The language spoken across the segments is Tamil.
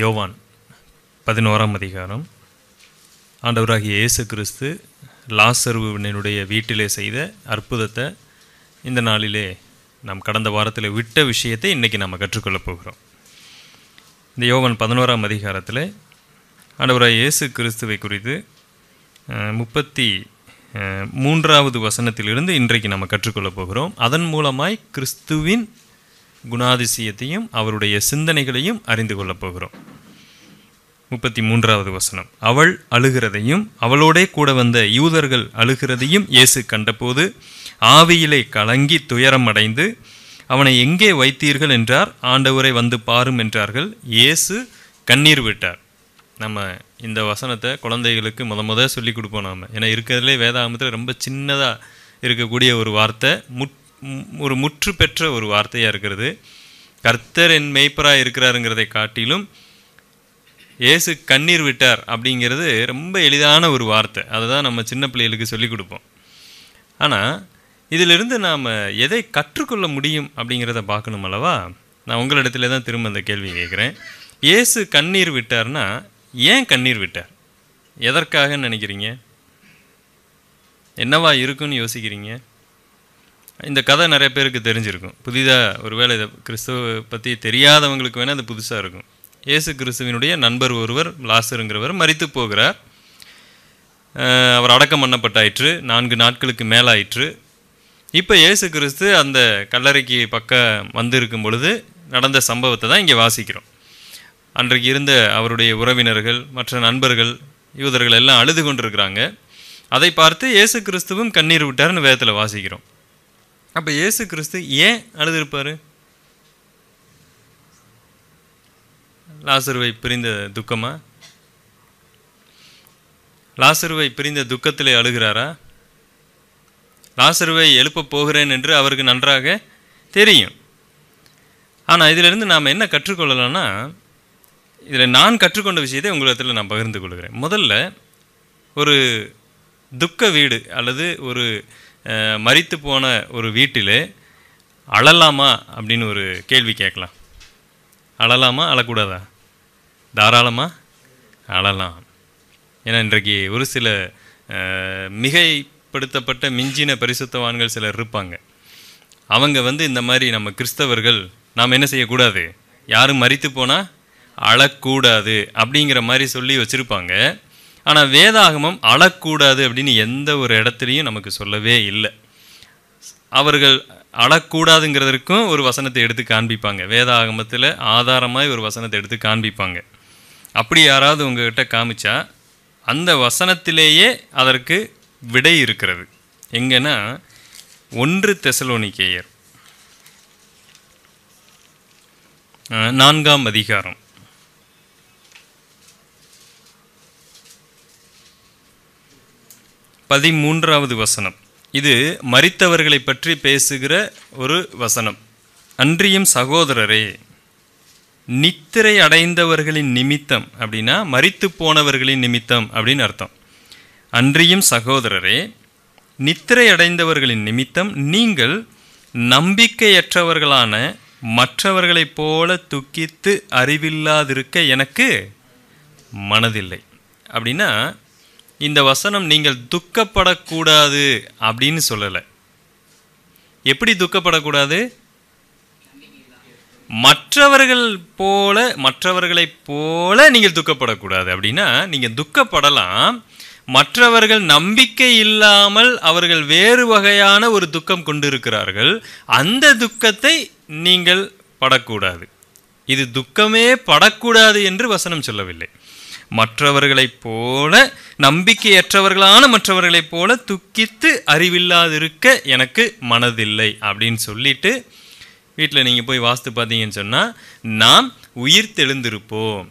யோவான் பதினோராம் அதிகாரம் ஆண்டவராகிய இயேசு கிறிஸ்து லாசர்வினுடைய வீட்டிலே செய்த அற்புதத்தை இந்த நாளிலே நாம் கடந்த வாரத்தில் விட்ட விஷயத்தை இன்றைக்கி நாம் கற்றுக்கொள்ளப் போகிறோம் இந்த யோவான் பதினோராம் அதிகாரத்தில் ஆண்டவராக இயேசு கிறிஸ்துவை குறித்து முப்பத்தி மூன்றாவது வசனத்திலிருந்து இன்றைக்கு நம்ம கற்றுக்கொள்ளப் போகிறோம் அதன் மூலமாய் கிறிஸ்துவின் குணாதிசயத்தையும் அவருடைய சிந்தனைகளையும் அறிந்து கொள்ளப் போகிறோம் முப்பத்தி மூன்றாவது வசனம் அவள் அழுகிறதையும் அவளோடே கூட வந்த யூதர்கள் அழுகிறதையும் இயேசு கண்டபோது ஆவியிலே கலங்கி துயரம் அடைந்து அவனை எங்கே வைத்தீர்கள் என்றார் ஆண்டவரை வந்து பாரும் என்றார்கள் இயேசு கண்ணீர் விட்டார் நம்ம இந்த வசனத்தை குழந்தைகளுக்கு முத முத சொல்லி கொடுப்போம் நாம் ஏன்னா இருக்கிறதுலே வேதாமத்தில் ரொம்ப சின்னதாக இருக்கக்கூடிய ஒரு வார்த்தை முட் ஒரு முற்று பெற்ற ஒரு வார்த்தையாக இருக்கிறது கர்த்தர் என் மெய்ப்பராக இருக்கிறாருங்கிறதை காட்டிலும் ஏசு கண்ணீர் விட்டார் அப்படிங்கிறது ரொம்ப எளிதான ஒரு வார்த்தை அதை தான் நம்ம சின்ன பிள்ளைகளுக்கு சொல்லிக் கொடுப்போம் ஆனால் இதிலிருந்து நாம் எதை கற்றுக்கொள்ள முடியும் அப்படிங்கிறத பார்க்கணும் அல்லவா நான் உங்களிடத்துல தான் திரும்ப அந்த கேள்வி கேட்குறேன் ஏசு கண்ணீர் விட்டார்னா ஏன் கண்ணீர் விட்டார் எதற்காக நினைக்கிறீங்க என்னவா இருக்குன்னு யோசிக்கிறீங்க இந்த கதை நிறைய பேருக்கு தெரிஞ்சிருக்கும் புதிதாக ஒருவேளை இதை கிறிஸ்துவ பற்றி தெரியாதவங்களுக்கு வேணால் அது புதுசாக இருக்கும் இயேசு கிறிஸ்துவினுடைய நண்பர் ஒருவர் லாசருங்கிறவர் மறித்து போகிறார் அவர் அடக்கம் பண்ணப்பட்டாயிற்று நான்கு நாட்களுக்கு மேலாயிற்று இப்போ இயேசு கிறிஸ்து அந்த கல்லறைக்கு பக்கம் வந்திருக்கும் பொழுது நடந்த சம்பவத்தை தான் இங்கே வாசிக்கிறோம் அன்றைக்கு இருந்த அவருடைய உறவினர்கள் மற்ற நண்பர்கள் யூதர்கள் எல்லாம் அழுது கொண்டிருக்கிறாங்க அதை பார்த்து இயேசு கிறிஸ்துவும் கண்ணீர் விட்டார்னு வேதத்தில் வாசிக்கிறோம் அப்போ இயேசு கிறிஸ்து ஏன் அழுதுருப்பார் லாசருவை பிரிந்த துக்கமா லாசருவை பிரிந்த துக்கத்திலே அழுகிறாரா லாசருவை எழுப்ப போகிறேன் என்று அவருக்கு நன்றாக தெரியும் ஆனால் இதிலிருந்து நாம் என்ன கற்றுக்கொள்ளலாம்னா இதில் நான் கற்றுக்கொண்ட விஷயத்தை உங்களிடத்தில் நான் பகிர்ந்து கொள்கிறேன் முதல்ல ஒரு துக்க வீடு அல்லது ஒரு மறித்து போன ஒரு வீட்டில் அழலாமா அப்படின்னு ஒரு கேள்வி கேட்கலாம் அழலாமா அழக்கூடாதா தாராளமாக அழலாம் ஏன்னா இன்றைக்கு ஒரு சில மிகைப்படுத்தப்பட்ட மிஞ்சின பரிசுத்தவான்கள் சிலர் இருப்பாங்க அவங்க வந்து இந்த மாதிரி நம்ம கிறிஸ்தவர்கள் நாம் என்ன செய்யக்கூடாது யாரும் மறித்து போனால் அழக்கூடாது அப்படிங்கிற மாதிரி சொல்லி வச்சுருப்பாங்க ஆனால் வேதாகமம் அழக்கூடாது அப்படின்னு எந்த ஒரு இடத்துலையும் நமக்கு சொல்லவே இல்லை அவர்கள் அழக்கூடாதுங்கிறதற்கும் ஒரு வசனத்தை எடுத்து காண்பிப்பாங்க வேதாகமத்தில் ஆதாரமாக ஒரு வசனத்தை எடுத்து காண்பிப்பாங்க அப்படி யாராவது உங்ககிட்ட காமிச்சா அந்த வசனத்திலேயே அதற்கு விடை இருக்கிறது எங்கன்னா ஒன்று தெசலோனிக்கேயர் நான்காம் அதிகாரம் பதிமூன்றாவது வசனம் இது மறித்தவர்களை பற்றி பேசுகிற ஒரு வசனம் அன்றியும் சகோதரரே நித்திரை அடைந்தவர்களின் நிமித்தம் அப்படின்னா மறித்து போனவர்களின் நிமித்தம் அப்படின்னு அர்த்தம் அன்றியும் சகோதரரே நித்திரை அடைந்தவர்களின் நிமித்தம் நீங்கள் நம்பிக்கையற்றவர்களான மற்றவர்களைப் போல துக்கித்து அறிவில்லாதிருக்க எனக்கு மனதில்லை அப்படின்னா இந்த வசனம் நீங்கள் துக்கப்படக்கூடாது அப்படின்னு சொல்லலை எப்படி துக்கப்படக்கூடாது மற்றவர்கள் போல மற்றவர்களைப் போல நீங்கள் துக்கப்படக்கூடாது அப்படின்னா நீங்கள் துக்கப்படலாம் மற்றவர்கள் நம்பிக்கை இல்லாமல் அவர்கள் வேறு வகையான ஒரு துக்கம் கொண்டிருக்கிறார்கள் அந்த துக்கத்தை நீங்கள் படக்கூடாது இது துக்கமே படக்கூடாது என்று வசனம் சொல்லவில்லை மற்றவர்களைப் போல நம்பிக்கையற்றவர்களான மற்றவர்களைப் போல துக்கித்து அறிவில்லாதிருக்க எனக்கு மனதில்லை அப்படின்னு சொல்லிட்டு வீட்டில் நீங்கள் போய் வாஸ்து பார்த்தீங்கன்னு சொன்னால் நாம் உயிர் தெழுந்திருப்போம்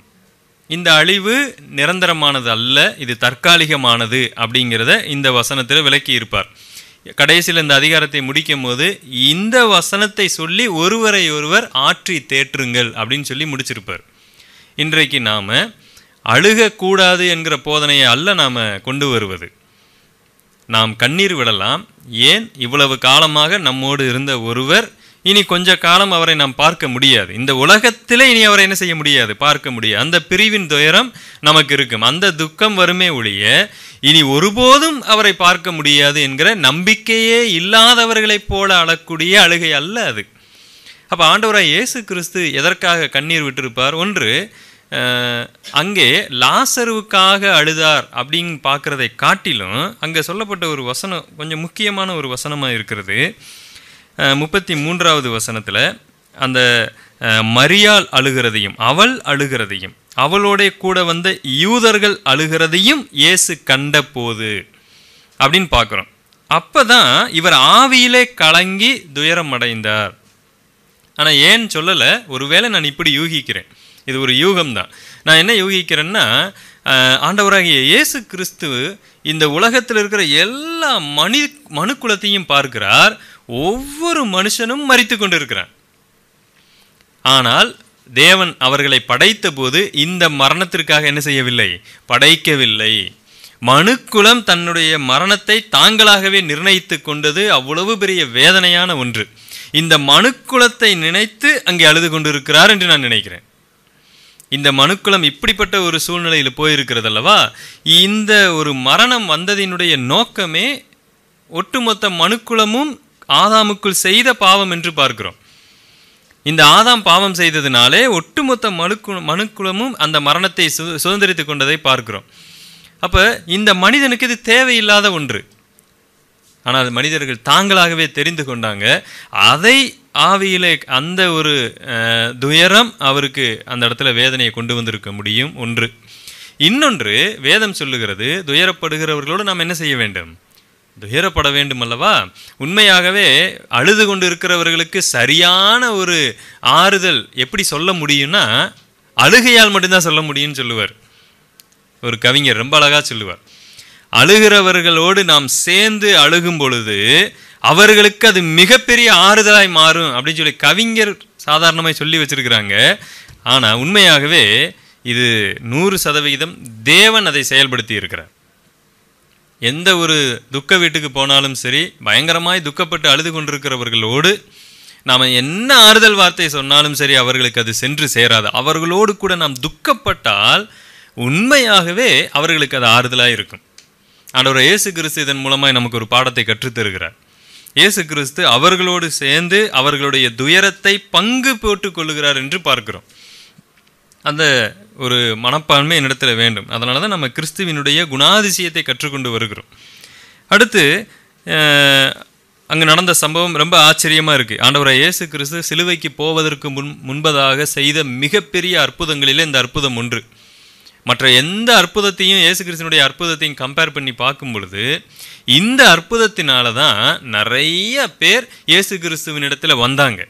இந்த அழிவு நிரந்தரமானது அல்ல இது தற்காலிகமானது அப்படிங்கிறத இந்த வசனத்தில் விளக்கி இருப்பார் கடைசியில் இந்த அதிகாரத்தை முடிக்கும் போது இந்த வசனத்தை சொல்லி ஒருவரை ஒருவர் ஆற்றி தேற்றுங்கள் அப்படின்னு சொல்லி முடிச்சிருப்பார் இன்றைக்கு நாம் அழுகக்கூடாது என்கிற போதனையை அல்ல நாம் கொண்டு வருவது நாம் கண்ணீர் விடலாம் ஏன் இவ்வளவு காலமாக நம்மோடு இருந்த ஒருவர் இனி கொஞ்ச காலம் அவரை நாம் பார்க்க முடியாது இந்த உலகத்திலே இனி அவரை என்ன செய்ய முடியாது பார்க்க முடியாது அந்த பிரிவின் துயரம் நமக்கு இருக்கும் அந்த துக்கம் வருமே ஒழிய இனி ஒருபோதும் அவரை பார்க்க முடியாது என்கிற நம்பிக்கையே இல்லாதவர்களைப் போல அழக்கூடிய அழுகை அல்ல அது அப்போ ஆண்டவராக இயேசு கிறிஸ்து எதற்காக கண்ணீர் விட்டிருப்பார் ஒன்று அங்கே லாசருவுக்காக அழுதார் அப்படின்னு பார்க்குறதை காட்டிலும் அங்கே சொல்லப்பட்ட ஒரு வசனம் கொஞ்சம் முக்கியமான ஒரு வசனமாக இருக்கிறது முப்பத்தி மூன்றாவது வசனத்தில் அந்த மரியால் அழுகிறதையும் அவள் அழுகிறதையும் அவளோடைய கூட வந்த யூதர்கள் அழுகிறதையும் இயேசு கண்ட போது அப்படின்னு பார்க்குறோம் அப்போ தான் இவர் ஆவியிலே கலங்கி துயரம் அடைந்தார் ஆனால் ஏன்னு சொல்லலை ஒருவேளை நான் இப்படி யூகிக்கிறேன் இது ஒரு யூகம் தான் நான் என்ன யூகிக்கிறேன்னா ஆண்டவராகிய இயேசு கிறிஸ்து இந்த உலகத்தில் இருக்கிற எல்லா மனி மனுக்குலத்தையும் பார்க்கிறார் ஒவ்வொரு மனுஷனும் மறித்து கொண்டிருக்கிறான் ஆனால் தேவன் அவர்களை படைத்த போது இந்த மரணத்திற்காக என்ன செய்யவில்லை படைக்கவில்லை மனுக்குலம் தன்னுடைய மரணத்தை தாங்களாகவே நிர்ணயித்து கொண்டது அவ்வளவு பெரிய வேதனையான ஒன்று இந்த மனுக்குலத்தை நினைத்து அங்கே அழுது கொண்டிருக்கிறார் என்று நான் நினைக்கிறேன் இந்த மனுக்குளம் இப்படிப்பட்ட ஒரு சூழ்நிலையில் போயிருக்கிறது அல்லவா இந்த ஒரு மரணம் வந்ததினுடைய நோக்கமே ஒட்டுமொத்த மனுக்குளமும் ஆதாமுக்குள் செய்த பாவம் என்று பார்க்கிறோம் இந்த ஆதாம் பாவம் செய்ததினாலே ஒட்டுமொத்த மனுக்கு மனுக்குளமும் அந்த மரணத்தை சு சுதந்திரித்து கொண்டதை பார்க்கிறோம் அப்போ இந்த மனிதனுக்கு இது தேவையில்லாத ஒன்று ஆனால் மனிதர்கள் தாங்களாகவே தெரிந்து கொண்டாங்க அதை ஆவியிலே அந்த ஒரு துயரம் அவருக்கு அந்த இடத்துல வேதனையை கொண்டு வந்திருக்க முடியும் ஒன்று இன்னொன்று வேதம் சொல்லுகிறது துயரப்படுகிறவர்களோடு நாம் என்ன செய்ய வேண்டும் துயரப்பட வேண்டும் அல்லவா உண்மையாகவே அழுது கொண்டு இருக்கிறவர்களுக்கு சரியான ஒரு ஆறுதல் எப்படி சொல்ல முடியும்னா அழுகையால் மட்டும்தான் சொல்ல முடியும்னு சொல்லுவார் ஒரு கவிஞர் ரொம்ப அழகாக சொல்லுவார் அழுகிறவர்களோடு நாம் சேர்ந்து அழுகும் பொழுது அவர்களுக்கு அது மிகப்பெரிய ஆறுதலாய் மாறும் அப்படின்னு சொல்லி கவிஞர் சாதாரணமாக சொல்லி வச்சிருக்கிறாங்க ஆனால் உண்மையாகவே இது நூறு சதவிகிதம் தேவன் அதை செயல்படுத்தி இருக்கிறார் எந்த ஒரு துக்க வீட்டுக்கு போனாலும் சரி பயங்கரமாய் துக்கப்பட்டு அழுது கொண்டிருக்கிறவர்களோடு நாம் என்ன ஆறுதல் வார்த்தை சொன்னாலும் சரி அவர்களுக்கு அது சென்று சேராது அவர்களோடு கூட நாம் துக்கப்பட்டால் உண்மையாகவே அவர்களுக்கு அது ஆறுதலாக இருக்கும் ஆண்டவர் இயேசு கிறிஸ்து இதன் மூலமாக நமக்கு ஒரு பாடத்தை கற்றுத்தருகிறார் இயேசு கிறிஸ்து அவர்களோடு சேர்ந்து அவர்களுடைய துயரத்தை பங்கு போட்டுக் கொள்ளுகிறார் என்று பார்க்கிறோம் அந்த ஒரு மனப்பான்மை என்னிடத்தில் வேண்டும் அதனால தான் நம்ம கிறிஸ்துவினுடைய குணாதிசயத்தை கற்றுக்கொண்டு வருகிறோம் அடுத்து அங்கே நடந்த சம்பவம் ரொம்ப ஆச்சரியமாக இருக்குது ஆண்டவரை இயேசு கிறிஸ்து சிலுவைக்கு போவதற்கு முன் முன்பதாக செய்த மிகப்பெரிய அற்புதங்களிலே இந்த அற்புதம் ஒன்று மற்ற எந்த அற்புதத்தையும் இயேசு கிருஷ்ணனுடைய அற்புதத்தையும் கம்பேர் பண்ணி பார்க்கும் பொழுது இந்த அற்புதத்தினால தான் நிறைய பேர் இயேசு கிறிஸ்துவின் இடத்துல வந்தாங்க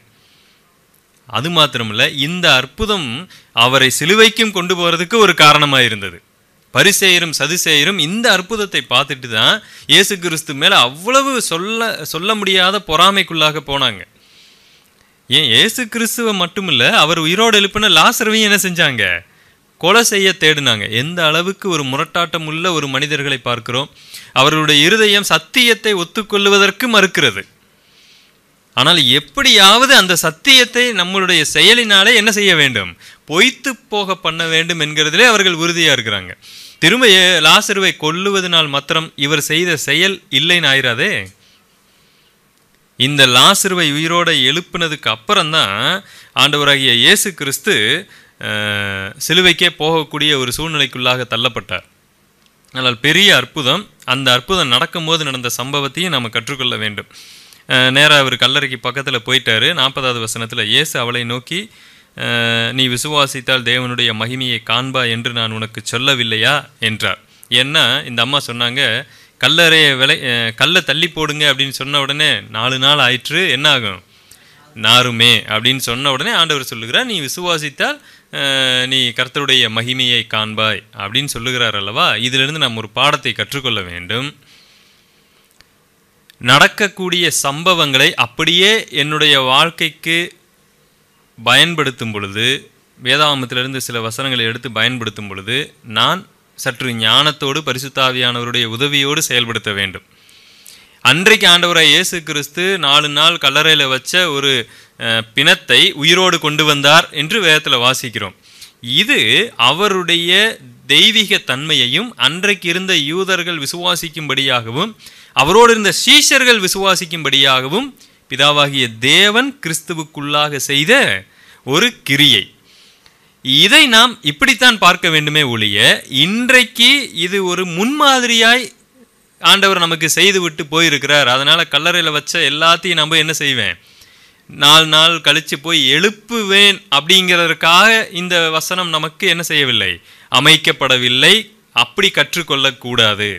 அது மாத்திரமில்ல இந்த அற்புதம் அவரை சிலுவைக்கும் கொண்டு போகிறதுக்கு ஒரு காரணமாக இருந்தது பரிசெயரும் சதுசெயரும் இந்த அற்புதத்தை பார்த்துட்டு தான் இயேசு கிறிஸ்து மேலே அவ்வளவு சொல்ல சொல்ல முடியாத பொறாமைக்குள்ளாக போனாங்க ஏன் இயேசு கிறிஸ்துவை இல்லை அவர் உயிரோடு எழுப்பின லாசரவையும் என்ன செஞ்சாங்க கொலை செய்ய தேடினாங்க எந்த அளவுக்கு ஒரு முரட்டாட்டம் உள்ள ஒரு மனிதர்களை பார்க்கிறோம் அவர்களுடைய இருதயம் சத்தியத்தை ஒத்துக்கொள்வதற்கு மறுக்கிறது ஆனால் எப்படியாவது அந்த சத்தியத்தை நம்மளுடைய செயலினாலே என்ன செய்ய வேண்டும் பொய்த்து போக பண்ண வேண்டும் என்கிறதிலே அவர்கள் உறுதியாக இருக்கிறாங்க திரும்ப லாசருவை கொல்லுவதனால் மாத்திரம் இவர் செய்த செயல் இல்லைன்னு ஆயிராதே இந்த லாசருவை உயிரோடு எழுப்பினதுக்கு அப்புறம்தான் ஆண்டவராகிய இயேசு கிறிஸ்து சிலுவைக்கே போகக்கூடிய ஒரு சூழ்நிலைக்குள்ளாக தள்ளப்பட்டார் ஆனால் பெரிய அற்புதம் அந்த அற்புதம் நடக்கும்போது நடந்த சம்பவத்தையும் நாம் கற்றுக்கொள்ள வேண்டும் நேராக அவர் கல்லறைக்கு பக்கத்தில் போயிட்டார் நாற்பதாவது வசனத்தில் இயேசு அவளை நோக்கி நீ விசுவாசித்தால் தேவனுடைய மகிமையை காண்பா என்று நான் உனக்கு சொல்லவில்லையா என்றார் ஏன்னா இந்த அம்மா சொன்னாங்க கல்லறையை விலை கல்லை தள்ளி போடுங்க அப்படின்னு சொன்ன உடனே நாலு நாள் ஆயிற்று என்ன ஆகும் நாருமே அப்படின்னு சொன்ன உடனே ஆண்டவர் சொல்லுகிறார் நீ விசுவாசித்தால் நீ கர்த்தருடைய மகிமையை காண்பாய் அப்படின்னு சொல்லுகிறார் அல்லவா இதிலிருந்து நாம் ஒரு பாடத்தை கற்றுக்கொள்ள வேண்டும் நடக்கக்கூடிய சம்பவங்களை அப்படியே என்னுடைய வாழ்க்கைக்கு பயன்படுத்தும் பொழுது வேதாமத்திலிருந்து சில வசனங்களை எடுத்து பயன்படுத்தும் பொழுது நான் சற்று ஞானத்தோடு பரிசுத்தாவியானவருடைய உதவியோடு செயல்படுத்த வேண்டும் அன்றைக்கு ஆண்டவராக இயேசு கிறிஸ்து நாலு நாள் கல்லறையில் வச்ச ஒரு பிணத்தை உயிரோடு கொண்டு வந்தார் என்று வேதத்தில் வாசிக்கிறோம் இது அவருடைய தெய்வீக தன்மையையும் அன்றைக்கு இருந்த யூதர்கள் விசுவாசிக்கும்படியாகவும் அவரோடு இருந்த சீஷர்கள் விசுவாசிக்கும்படியாகவும் பிதாவாகிய தேவன் கிறிஸ்துவுக்குள்ளாக செய்த ஒரு கிரியை இதை நாம் இப்படித்தான் பார்க்க வேண்டுமே ஒழிய இன்றைக்கு இது ஒரு முன்மாதிரியாய் ஆண்டவர் நமக்கு செய்து விட்டு போயிருக்கிறார் அதனால் கல்லறையில் வச்ச எல்லாத்தையும் நம்ம என்ன செய்வேன் நாலு நாள் கழித்து போய் எழுப்புவேன் அப்படிங்கிறதுக்காக இந்த வசனம் நமக்கு என்ன செய்யவில்லை அமைக்கப்படவில்லை அப்படி கற்றுக்கொள்ளக்கூடாது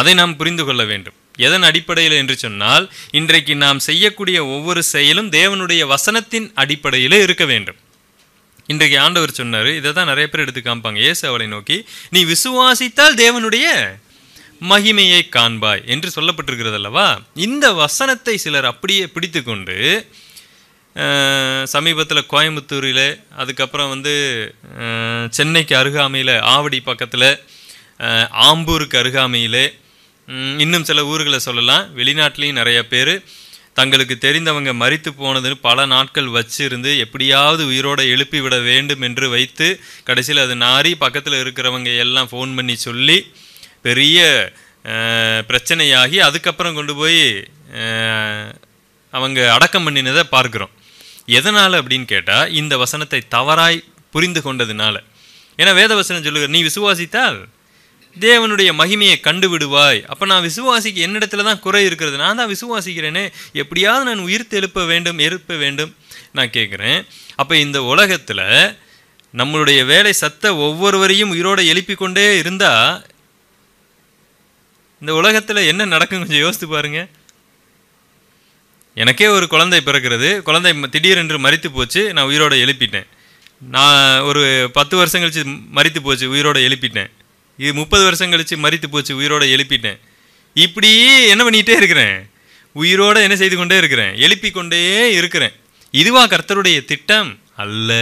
அதை நாம் புரிந்து கொள்ள வேண்டும் எதன் அடிப்படையில் என்று சொன்னால் இன்றைக்கு நாம் செய்யக்கூடிய ஒவ்வொரு செயலும் தேவனுடைய வசனத்தின் அடிப்படையில் இருக்க வேண்டும் இன்றைக்கு ஆண்டவர் சொன்னார் இதை தான் நிறைய பேர் எடுத்து காமிப்பாங்க ஏசு அவளை நோக்கி நீ விசுவாசித்தால் தேவனுடைய மகிமையை காண்பாய் என்று சொல்லப்பட்டிருக்கிறது அல்லவா இந்த வசனத்தை சிலர் அப்படியே பிடித்து கொண்டு சமீபத்தில் கோயம்புத்தூரில் அதுக்கப்புறம் வந்து சென்னைக்கு அருகாமையில் ஆவடி பக்கத்தில் ஆம்பூருக்கு அருகாமையில் இன்னும் சில ஊர்களை சொல்லலாம் வெளிநாட்டிலையும் நிறைய பேர் தங்களுக்கு தெரிந்தவங்க மறித்து போனதுன்னு பல நாட்கள் வச்சிருந்து எப்படியாவது உயிரோடு எழுப்பி விட வேண்டும் என்று வைத்து கடைசியில் அது நாரி பக்கத்தில் இருக்கிறவங்க எல்லாம் ஃபோன் பண்ணி சொல்லி பெரிய பிரச்சனையாகி அதுக்கப்புறம் கொண்டு போய் அவங்க அடக்கம் பண்ணினதை பார்க்குறோம் எதனால் அப்படின்னு கேட்டால் இந்த வசனத்தை தவறாய் புரிந்து கொண்டதுனால ஏன்னா வேதவசனம் சொல்லுகிற நீ விசுவாசித்தால் தேவனுடைய மகிமையை கண்டுவிடுவாய் அப்போ நான் விசுவாசிக்க என்னிடத்துல தான் குறை இருக்கிறது நான் தான் விசுவாசிக்கிறேனே எப்படியாவது நான் உயிர் எழுப்ப வேண்டும் எழுப்ப வேண்டும் நான் கேட்குறேன் அப்போ இந்த உலகத்தில் நம்மளுடைய வேலை சத்த ஒவ்வொருவரையும் உயிரோடு எழுப்பிக்கொண்டே இருந்தால் இந்த உலகத்தில் என்ன நடக்கும் கொஞ்சம் யோசித்து பாருங்கள் எனக்கே ஒரு குழந்தை பிறக்கிறது குழந்தை திடீரென்று மறித்து போச்சு நான் உயிரோடு எழுப்பிட்டேன் நான் ஒரு பத்து வருஷம் கழித்து மறித்து போச்சு உயிரோடு எழுப்பிட்டேன் இது முப்பது வருஷம் கழித்து மறித்து போச்சு உயிரோடு எழுப்பிட்டேன் இப்படி என்ன பண்ணிகிட்டே இருக்கிறேன் உயிரோடு என்ன செய்து கொண்டே இருக்கிறேன் எழுப்பி கொண்டே இருக்கிறேன் இதுவா கர்த்தருடைய திட்டம் அல்ல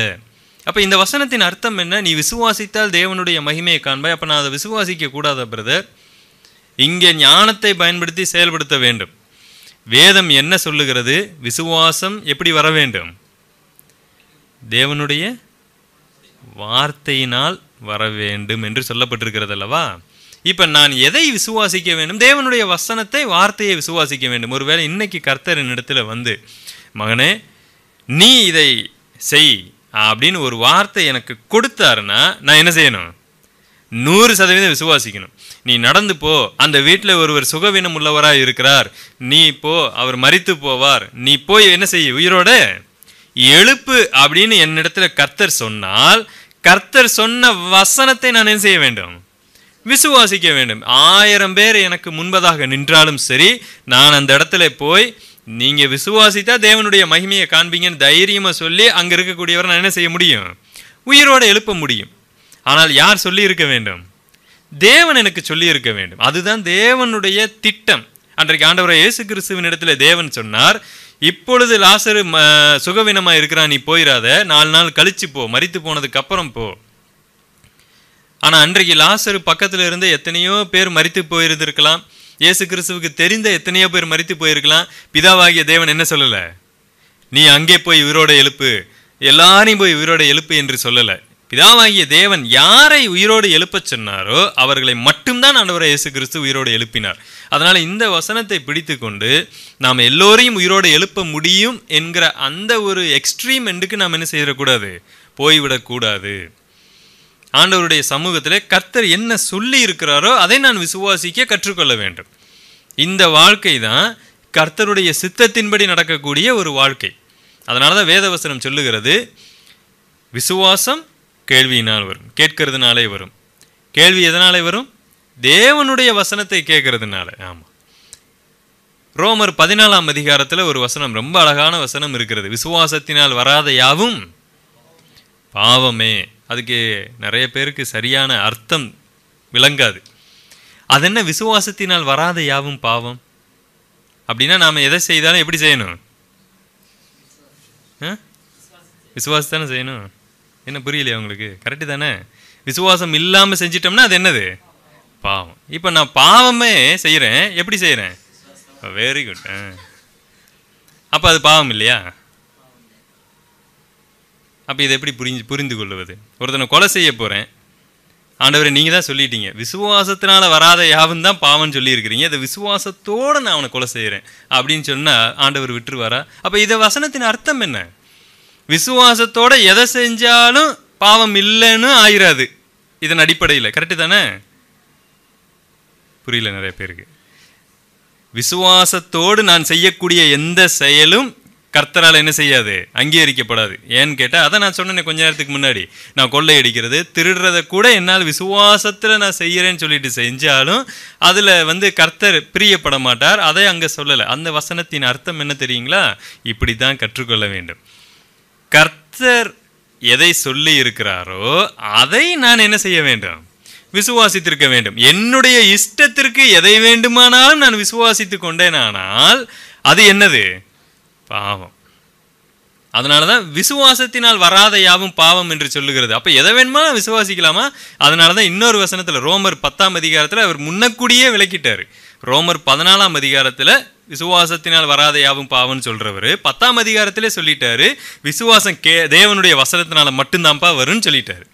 அப்போ இந்த வசனத்தின் அர்த்தம் என்ன நீ விசுவாசித்தால் தேவனுடைய மகிமையை காண்பாய் அப்போ நான் அதை விசுவாசிக்க கூடாத பிரதர் இங்கே ஞானத்தை பயன்படுத்தி செயல்படுத்த வேண்டும் வேதம் என்ன சொல்லுகிறது விசுவாசம் எப்படி வர வேண்டும் தேவனுடைய வார்த்தையினால் வர வேண்டும் என்று சொல்லப்பட்டிருக்கிறது அல்லவா இப்போ நான் எதை விசுவாசிக்க வேண்டும் தேவனுடைய வசனத்தை வார்த்தையை விசுவாசிக்க வேண்டும் ஒருவேளை இன்னைக்கு கர்த்தர் என்னிடத்தில் வந்து மகனே நீ இதை செய் அப்படின்னு ஒரு வார்த்தை எனக்கு கொடுத்தாருன்னா நான் என்ன செய்யணும் நூறு சதவீதம் விசுவாசிக்கணும் நீ நடந்து போ அந்த வீட்டில் ஒருவர் சுகவீனம் உள்ளவராக இருக்கிறார் நீ போ அவர் மறித்து போவார் நீ போய் என்ன செய்ய உயிரோட எழுப்பு அப்படின்னு என்னிடத்துல கர்த்தர் சொன்னால் கர்த்தர் சொன்ன வசனத்தை நான் என்ன செய்ய வேண்டும் விசுவாசிக்க வேண்டும் ஆயிரம் பேர் எனக்கு முன்பதாக நின்றாலும் சரி நான் அந்த இடத்துல போய் நீங்கள் விசுவாசித்தா தேவனுடைய மகிமையை காண்பீங்கன்னு தைரியமாக சொல்லி அங்கே இருக்கக்கூடியவரை நான் என்ன செய்ய முடியும் உயிரோடு எழுப்ப முடியும் ஆனால் யார் சொல்லியிருக்க வேண்டும் தேவன் எனக்கு சொல்லியிருக்க வேண்டும் அதுதான் தேவனுடைய திட்டம் அன்றைக்கு ஆண்டவரை இயேசு கிறிஸ்துவின் இடத்துல தேவன் சொன்னார் இப்பொழுது லாசரு சுகவீனமாக இருக்கிறான் நீ போயிடாத நாலு நாள் கழிச்சு போ மறித்து போனதுக்கு அப்புறம் போ ஆனால் அன்றைக்கு லாசரு பக்கத்தில் இருந்து எத்தனையோ பேர் மறித்து போயிருந்திருக்கலாம் இயேசு கிறிஸ்துவுக்கு தெரிந்த எத்தனையோ பேர் மறித்து போயிருக்கலாம் பிதாவாகிய தேவன் என்ன சொல்லலை நீ அங்கே போய் உயிரோட எழுப்பு எல்லாரையும் போய் உயிரோட எழுப்பு என்று சொல்லலை பிதாவாகிய தேவன் யாரை உயிரோடு எழுப்பச் சொன்னாரோ அவர்களை மட்டும்தான் ஆண்டவர் இயேசு கிறிஸ்து உயிரோடு எழுப்பினார் அதனால் இந்த வசனத்தை பிடித்து கொண்டு நாம் எல்லோரையும் உயிரோடு எழுப்ப முடியும் என்கிற அந்த ஒரு எக்ஸ்ட்ரீம் எண்டுக்கு நாம் என்ன செய்யக்கூடாது போய்விடக்கூடாது ஆண்டவருடைய சமூகத்தில் கர்த்தர் என்ன சொல்லி இருக்கிறாரோ அதை நான் விசுவாசிக்க கற்றுக்கொள்ள வேண்டும் இந்த வாழ்க்கை தான் கர்த்தருடைய சித்தத்தின்படி நடக்கக்கூடிய ஒரு வாழ்க்கை அதனால தான் வேதவசனம் சொல்லுகிறது விசுவாசம் கேள்வியினால் வரும் கேட்கறதுனாலே வரும் கேள்வி எதனாலே வரும் தேவனுடைய வசனத்தை கேட்கறதுனால ஆமாம் ரோமர் பதினாலாம் அதிகாரத்தில் ஒரு வசனம் ரொம்ப அழகான வசனம் இருக்கிறது விசுவாசத்தினால் வராத யாவும் பாவமே அதுக்கு நிறைய பேருக்கு சரியான அர்த்தம் விளங்காது அது என்ன விசுவாசத்தினால் வராத யாவும் பாவம் அப்படின்னா நாம் எதை செய்தாலும் எப்படி செய்யணும் விசுவாசத்தானே செய்யணும் என்ன புரியலையா உங்களுக்கு கரெக்டு தானே விசுவாசம் இல்லாமல் செஞ்சிட்டோம்னா அது என்னது பாவம் இப்போ நான் பாவமே செய்கிறேன் எப்படி செய்கிறேன் வெரி குட் அப்போ அது பாவம் இல்லையா அப்போ இதை எப்படி புரிஞ்சு புரிந்து கொள்வது ஒருத்தனை கொலை செய்ய போகிறேன் ஆண்டவரை நீங்கள் தான் சொல்லிட்டீங்க விசுவாசத்தினால் வராத யாவும் தான் பாவம்னு சொல்லியிருக்கிறீங்க இதை விசுவாசத்தோடு நான் அவனை கொலை செய்கிறேன் அப்படின்னு சொன்னால் ஆண்டவர் விட்டுருவாரா அப்போ இதை வசனத்தின் அர்த்தம் என்ன விசுவாசத்தோட எதை செஞ்சாலும் பாவம் இல்லைன்னு ஆயிராது இதன் அடிப்படையில் கரெக்டு தானே புரியல நிறைய பேருக்கு விசுவாசத்தோடு நான் செய்யக்கூடிய எந்த செயலும் கர்த்தரால் என்ன செய்யாது அங்கீகரிக்கப்படாது ஏன்னு கேட்டால் அதை நான் சொன்னேன் கொஞ்ச நேரத்துக்கு முன்னாடி நான் கொள்ளையடிக்கிறது திருடுறத கூட என்னால் விசுவாசத்தில் நான் செய்கிறேன்னு சொல்லிட்டு செஞ்சாலும் அதில் வந்து கர்த்தர் பிரியப்பட மாட்டார் அதை அங்கே சொல்லலை அந்த வசனத்தின் அர்த்தம் என்ன தெரியுங்களா இப்படி தான் கற்றுக்கொள்ள வேண்டும் கர்த்தர் எதை சொல்லி இருக்கிறாரோ அதை நான் என்ன செய்ய வேண்டும் விசுவாசித்திருக்க வேண்டும் என்னுடைய இஷ்டத்திற்கு எதை வேண்டுமானாலும் நான் விசுவாசித்து கொண்டேனானால் அது என்னது பாவம் அதனால தான் விசுவாசத்தினால் வராத யாவும் பாவம் என்று சொல்லுகிறது அப்போ எதை வேணுமா விசுவாசிக்கலாமா அதனால தான் இன்னொரு வசனத்தில் ரோமர் பத்தாம் அதிகாரத்தில் அவர் முன்னக்கூடியே விளக்கிட்டார் ரோமர் பதினாலாம் அதிகாரத்தில் விசுவாசத்தினால் வராத யாவும் பாவம்னு சொல்கிறவர் பத்தாம் அதிகாரத்திலே சொல்லிட்டாரு விசுவாசம் கே தேவனுடைய வசனத்தினால் மட்டும்தான்ப்பா வரும்னு சொல்லிட்டாரு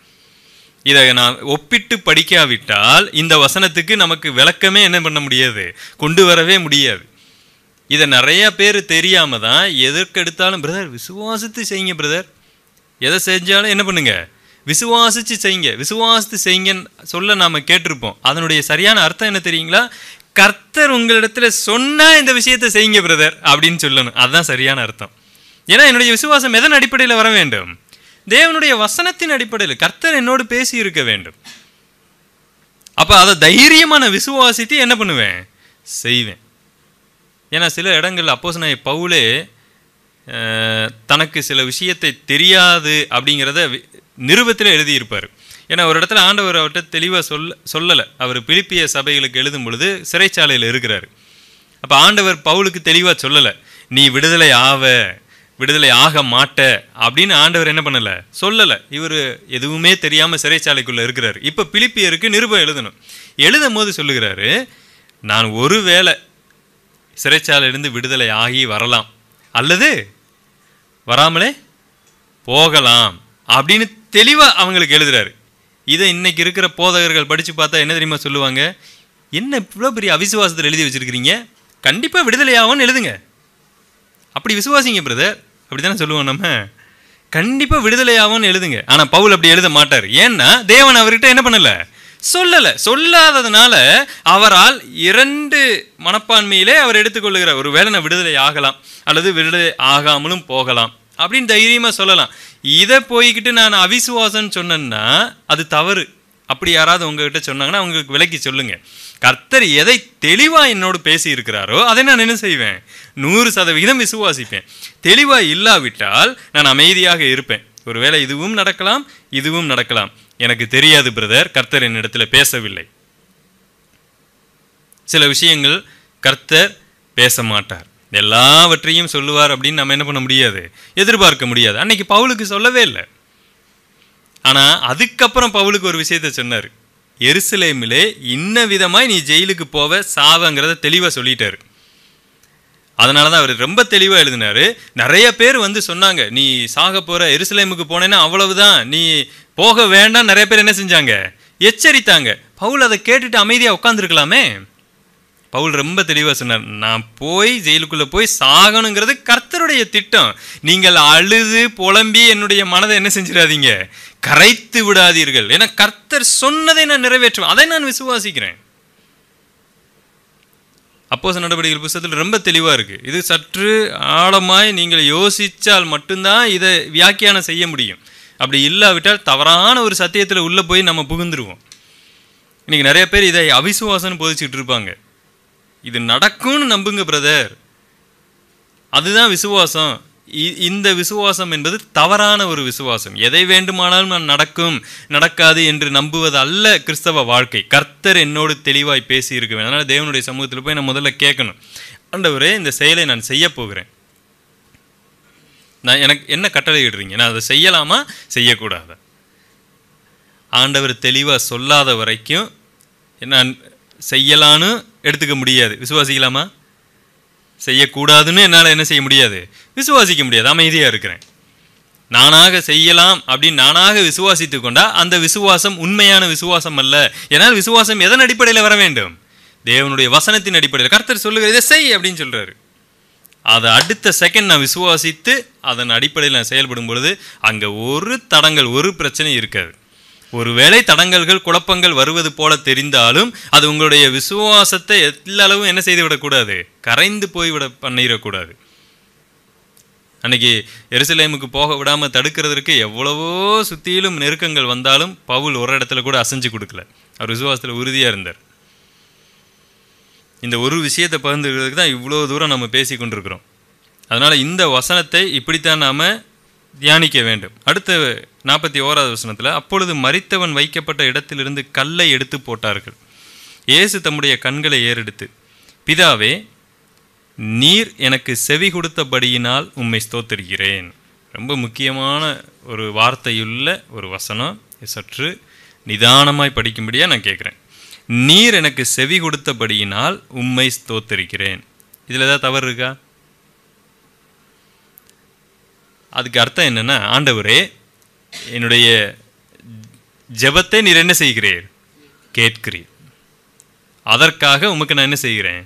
இதை நான் ஒப்பிட்டு படிக்காவிட்டால் இந்த வசனத்துக்கு நமக்கு விளக்கமே என்ன பண்ண முடியாது கொண்டு வரவே முடியாது இதை நிறைய பேர் தெரியாமல் தான் எதற்கெடுத்தாலும் பிரதர் விசுவாசித்து செய்யுங்க பிரதர் எதை செஞ்சாலும் என்ன பண்ணுங்க விசுவாசித்து செய்யுங்க விசுவாசித்து செய்யுங்கன்னு சொல்ல நாம் கேட்டிருப்போம் அதனுடைய சரியான அர்த்தம் என்ன தெரியுங்களா கர்த்தர் உங்களிடத்துல சொன்னா இந்த விஷயத்தை செய்யுங்க பிரதர் அப்படின்னு சொல்லணும் அதுதான் சரியான அர்த்தம் ஏன்னா என்னுடைய விசுவாசம் எதன் அடிப்படையில் வர வேண்டும் தேவனுடைய வசனத்தின் அடிப்படையில் கர்த்தர் என்னோடு பேசி இருக்க வேண்டும் அப்ப அதை தைரியமான விசுவாசித்து என்ன பண்ணுவேன் செய்வேன் ஏன்னா சில இடங்கள் அப்போஸ் நான் பவுலே தனக்கு சில விஷயத்தை தெரியாது அப்படிங்கிறத நிருபத்தில் எழுதியிருப்பார் ஏன்னா ஒரு இடத்துல ஆண்டவர் அவர்கிட்ட தெளிவாக சொல்ல சொல்லலை அவர் பிலிப்பிய சபைகளுக்கு எழுதும் பொழுது சிறைச்சாலையில் இருக்கிறார் அப்போ ஆண்டவர் பவுலுக்கு தெளிவாக சொல்லலை நீ விடுதலை ஆவ விடுதலை ஆக மாட்ட அப்படின்னு ஆண்டவர் என்ன பண்ணலை சொல்லலை இவர் எதுவுமே தெரியாமல் சிறைச்சாலைக்குள்ளே இருக்கிறார் இப்போ பிலிப்பியருக்கு நிருபம் எழுதணும் எழுதும் போது சொல்லுகிறாரு நான் ஒரு வேளை சிறைச்சாலையிலிருந்து விடுதலை ஆகி வரலாம் அல்லது வராமலே போகலாம் அப்படின்னு தெளிவாக அவங்களுக்கு எழுதுறாரு இதை இன்னைக்கு இருக்கிற போதகர்கள் படித்து பார்த்தா என்ன தெரியுமா சொல்லுவாங்க என்ன இவ்வளோ பெரிய அவிசுவாசத்தில் எழுதி வச்சுருக்கிறீங்க கண்டிப்பாக விடுதலையாகும்னு எழுதுங்க அப்படி விசுவாசிங்க பிரதர் அப்படி தானே சொல்லுவோம் நம்ம கண்டிப்பாக விடுதலையாகும்னு எழுதுங்க ஆனால் பவுல் அப்படி எழுத மாட்டார் ஏன்னா தேவன் அவர்கிட்ட என்ன பண்ணலை சொல்லலை சொல்லாததுனால அவரால் இரண்டு மனப்பான்மையிலே அவர் எடுத்துக்கொள்ளுகிறார் ஒரு வேலை நான் விடுதலை ஆகலாம் அல்லது விடுதலை ஆகாமலும் போகலாம் அப்படின்னு தைரியமாக சொல்லலாம் இதை போய்கிட்டு நான் அவிசுவாசம்னு சொன்னேன்னா அது தவறு அப்படி யாராவது உங்ககிட்ட சொன்னாங்கன்னா உங்களுக்கு விலக்கி சொல்லுங்க கர்த்தர் எதை தெளிவாக என்னோடு பேசி இருக்கிறாரோ அதை நான் என்ன செய்வேன் நூறு சதவிகிதம் விசுவாசிப்பேன் தெளிவாக இல்லாவிட்டால் நான் அமைதியாக இருப்பேன் ஒருவேளை இதுவும் நடக்கலாம் இதுவும் நடக்கலாம் எனக்கு தெரியாது பிரதர் கர்த்தர் என்னிடத்தில் பேசவில்லை சில விஷயங்கள் கர்த்தர் பேச மாட்டார் எல்லாவற்றையும் சொல்லுவார் அப்படின்னு நம்ம என்ன பண்ண முடியாது எதிர்பார்க்க முடியாது அன்னைக்கு பவுலுக்கு சொல்லவே இல்லை ஆனால் அதுக்கப்புறம் பவுலுக்கு ஒரு விஷயத்த சொன்னார் எருசலேமிலே இன்ன விதமாக நீ ஜெயிலுக்கு போவ சாவங்கிறத தெளிவாக சொல்லிட்டார் அதனால தான் அவர் ரொம்ப தெளிவாக எழுதினார் நிறைய பேர் வந்து சொன்னாங்க நீ சாக போகிற எருசலேமுக்கு போனேன்னா அவ்வளவுதான் நீ போக வேண்டாம் நிறைய பேர் என்ன செஞ்சாங்க எச்சரித்தாங்க பவுல் அதை கேட்டுட்டு அமைதியாக உட்காந்துருக்கலாமே பவுல் ரொம்ப தெளிவாக சொன்னார் நான் போய் ஜெயிலுக்குள்ளே போய் சாகணுங்கிறது கர்த்தருடைய திட்டம் நீங்கள் அழுது புலம்பி என்னுடைய மனதை என்ன செஞ்சிடாதீங்க கரைத்து விடாதீர்கள் ஏன்னா கர்த்தர் சொன்னதை நான் நிறைவேற்றுவேன் அதை நான் விசுவாசிக்கிறேன் அப்போச நடவடிக்கைகள் புத்தகத்தில் ரொம்ப தெளிவாக இருக்குது இது சற்று ஆழமாய் நீங்கள் யோசித்தால் மட்டும்தான் இதை வியாக்கியானம் செய்ய முடியும் அப்படி இல்லாவிட்டால் தவறான ஒரு சத்தியத்தில் உள்ளே போய் நம்ம புகுந்துருவோம் இன்றைக்கி நிறைய பேர் இதை அவிசுவாசம்னு போதிச்சுட்டு இருப்பாங்க இது நடக்கும்னு நம்புங்க பிரதர் அதுதான் விசுவாசம் இந்த விசுவாசம் என்பது தவறான ஒரு விசுவாசம் எதை வேண்டுமானாலும் நான் நடக்கும் நடக்காது என்று நம்புவது அல்ல கிறிஸ்தவ வாழ்க்கை கர்த்தர் என்னோடு தெளிவாய் பேசியிருக்க வேண்டும் அதனால் தேவனுடைய சமூகத்தில் போய் நான் முதல்ல கேட்கணும் ஆண்டவரே இந்த செயலை நான் செய்ய போகிறேன் நான் எனக்கு என்ன கட்டளை இடுறீங்க நான் அதை செய்யலாமா செய்யக்கூடாது ஆண்டவர் தெளிவாக சொல்லாத வரைக்கும் நான் செய்யலான்னு எடுத்துக்க முடியாது விசுவாசிக்கலாமா செய்யக்கூடாதுன்னு என்னால் என்ன செய்ய முடியாது விசுவாசிக்க முடியாது அமைதியாக இருக்கிறேன் நானாக செய்யலாம் அப்படின்னு நானாக விசுவாசித்து கொண்டால் அந்த விசுவாசம் உண்மையான விசுவாசம் அல்ல ஏன்னால் விசுவாசம் எதன் அடிப்படையில் வர வேண்டும் தேவனுடைய வசனத்தின் அடிப்படையில் கர்த்தர் சொல்லுகிற இதை செய் அப்படின்னு சொல்கிறாரு அதை அடுத்த செகண்ட் நான் விசுவாசித்து அதன் அடிப்படையில் நான் செயல்படும் பொழுது அங்கே ஒரு தடங்கள் ஒரு பிரச்சனையும் இருக்காது ஒருவேளை தடங்கல்கள் குழப்பங்கள் வருவது போல தெரிந்தாலும் அது உங்களுடைய விசுவாசத்தை எல்லா அளவும் என்ன செய்து விடக்கூடாது கரைந்து போய்விட பண்ணிடக்கூடாது அன்னைக்கு எருசலேமுக்கு போக விடாமல் தடுக்கிறதுக்கு எவ்வளவோ சுற்றிலும் நெருக்கங்கள் வந்தாலும் பவுல் ஒரு இடத்துல கூட அசைஞ்சு கொடுக்கல அவர் விசுவாசத்தில் உறுதியாக இருந்தார் இந்த ஒரு விஷயத்தை பகிர்ந்துக்கிறதுக்கு தான் இவ்வளோ தூரம் நம்ம பேசி கொண்டிருக்கிறோம் அதனால் இந்த வசனத்தை இப்படித்தான் நாம் தியானிக்க வேண்டும் அடுத்த நாற்பத்தி ஓராவது வசனத்தில் அப்பொழுது மறித்தவன் வைக்கப்பட்ட இடத்திலிருந்து கல்லை எடுத்து போட்டார்கள் இயேசு தம்முடைய கண்களை ஏறெடுத்து பிதாவே நீர் எனக்கு செவி கொடுத்தபடியினால் உம்மை ஸ்தோத்திருக்கிறேன் ரொம்ப முக்கியமான ஒரு வார்த்தையுள்ள ஒரு வசனம் சற்று நிதானமாய் படிக்கும்படியாக நான் கேட்குறேன் நீர் எனக்கு செவி கொடுத்தபடியினால் உம்மை ஸ்தோத்திருக்கிறேன் இதில் ஏதாவது தவறு இருக்கா அதுக்கு அர்த்தம் என்னென்னா ஆண்டவரே என்னுடைய ஜெபத்தை நீர் என்ன செய்கிறீர் கேட்கிறீர் அதற்காக உமக்கு நான் என்ன செய்கிறேன்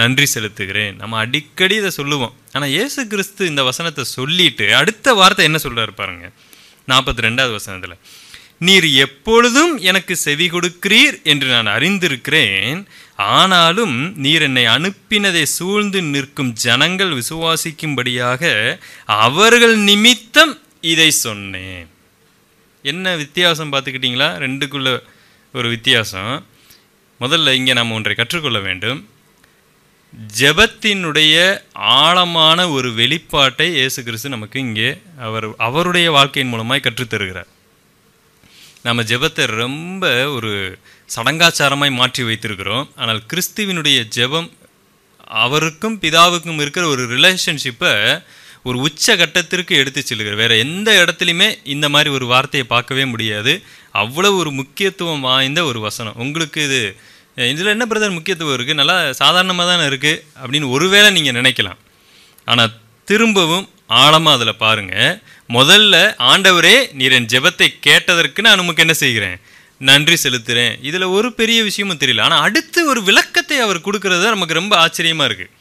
நன்றி செலுத்துகிறேன் நம்ம அடிக்கடி இதை சொல்லுவோம் ஆனால் இயேசு கிறிஸ்து இந்த வசனத்தை சொல்லிட்டு அடுத்த வார்த்தை என்ன சொல்கிறார் பாருங்க நாற்பத்தி ரெண்டாவது வசனத்தில் நீர் எப்பொழுதும் எனக்கு செவி கொடுக்கிறீர் என்று நான் அறிந்திருக்கிறேன் ஆனாலும் நீர் என்னை அனுப்பினதை சூழ்ந்து நிற்கும் ஜனங்கள் விசுவாசிக்கும்படியாக அவர்கள் நிமித்தம் இதை சொன்னேன் என்ன வித்தியாசம் பார்த்துக்கிட்டிங்களா ரெண்டுக்குள்ள ஒரு வித்தியாசம் முதல்ல இங்கே நாம் ஒன்றை கற்றுக்கொள்ள வேண்டும் ஜபத்தினுடைய ஆழமான ஒரு வெளிப்பாட்டை இயேசு கிறிஸ்து நமக்கு இங்கே அவர் அவருடைய வாழ்க்கையின் மூலமாய் கற்றுத்தருகிறார் நம்ம ஜெபத்தை ரொம்ப ஒரு சடங்காச்சாரமாய் மாற்றி வைத்திருக்கிறோம் ஆனால் கிறிஸ்துவினுடைய ஜெபம் அவருக்கும் பிதாவுக்கும் இருக்கிற ஒரு ரிலேஷன்ஷிப்பை ஒரு உச்ச கட்டத்திற்கு எடுத்து செல்கிறார் வேறு எந்த இடத்துலையுமே இந்த மாதிரி ஒரு வார்த்தையை பார்க்கவே முடியாது அவ்வளோ ஒரு முக்கியத்துவம் வாய்ந்த ஒரு வசனம் உங்களுக்கு இது இதில் என்ன பிரதர் முக்கியத்துவம் இருக்குது நல்லா சாதாரணமாக தானே இருக்குது அப்படின்னு ஒருவேளை நீங்கள் நினைக்கலாம் ஆனால் திரும்பவும் ஆழமாக அதில் பாருங்கள் முதல்ல ஆண்டவரே நீர் என் ஜெபத்தை கேட்டதற்கு நான் உமக்கு என்ன செய்கிறேன் நன்றி செலுத்துகிறேன் இதில் ஒரு பெரிய விஷயமும் தெரியல ஆனால் அடுத்து ஒரு விளக்கத்தை அவர் கொடுக்கறது நமக்கு ரொம்ப ஆச்சரியமாக இருக்குது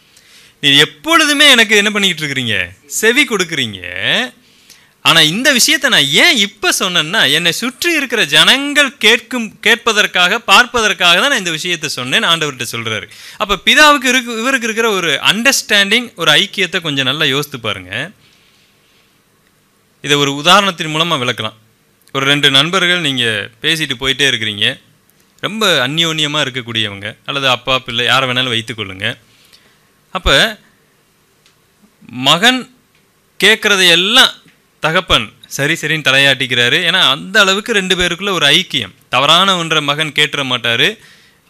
நீ எப்பொழுதுமே எனக்கு என்ன பண்ணிக்கிட்டு இருக்கிறீங்க செவி கொடுக்குறீங்க ஆனால் இந்த விஷயத்தை நான் ஏன் இப்போ சொன்னேன்னா என்னை சுற்றி இருக்கிற ஜனங்கள் கேட்கும் கேட்பதற்காக பார்ப்பதற்காக தான் நான் இந்த விஷயத்தை சொன்னேன் ஆண்டவர்கிட்ட சொல்கிறாரு அப்போ பிதாவுக்கு இருக்கு இவருக்கு இருக்கிற ஒரு அண்டர்ஸ்டாண்டிங் ஒரு ஐக்கியத்தை கொஞ்சம் நல்லா யோசித்து பாருங்கள் இதை ஒரு உதாரணத்தின் மூலமாக விளக்கலாம் ஒரு ரெண்டு நண்பர்கள் நீங்கள் பேசிட்டு போயிட்டே இருக்கிறீங்க ரொம்ப அந்யோன்யமாக இருக்கக்கூடியவங்க அல்லது அப்பா பிள்ளை யாரை வேணாலும் வைத்துக்கொள்ளுங்க அப்போ மகன் கேட்குறதையெல்லாம் தகப்பன் சரி சரின்னு தலையாட்டிக்கிறாரு ஏன்னா அந்த அளவுக்கு ரெண்டு பேருக்குள்ள ஒரு ஐக்கியம் தவறான ஒன்ற மகன் கேட்டுற மாட்டார்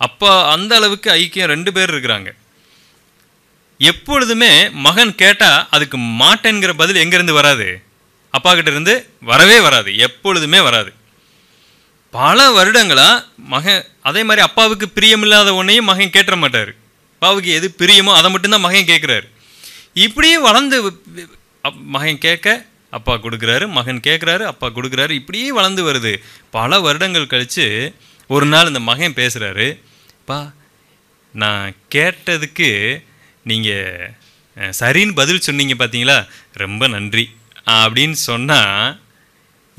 அப்பா அந்த அளவுக்கு ஐக்கியம் ரெண்டு பேர் இருக்கிறாங்க எப்பொழுதுமே மகன் கேட்டால் அதுக்கு மாட்டேங்கிற பதில் எங்கேருந்து வராது அப்பா கிட்ட இருந்து வரவே வராது எப்பொழுதுமே வராது பல வருடங்களாக மகன் அதே மாதிரி அப்பாவுக்கு பிரியமில்லாத ஒன்றையும் மகன் கேட்டுற மாட்டார் அப்பாவுக்கு எது பிரியமோ அதை மட்டும்தான் மகன் கேட்குறாரு இப்படியே வளர்ந்து மகன் கேட்க அப்பா கொடுக்குறாரு மகன் கேட்குறாரு அப்பா கொடுக்குறாரு இப்படியே வளர்ந்து வருது பல வருடங்கள் கழித்து ஒரு நாள் இந்த மகன் பேசுகிறாரு பா நான் கேட்டதுக்கு நீங்கள் சரின்னு பதில் சொன்னீங்க பார்த்தீங்களா ரொம்ப நன்றி அப்படின்னு சொன்னால்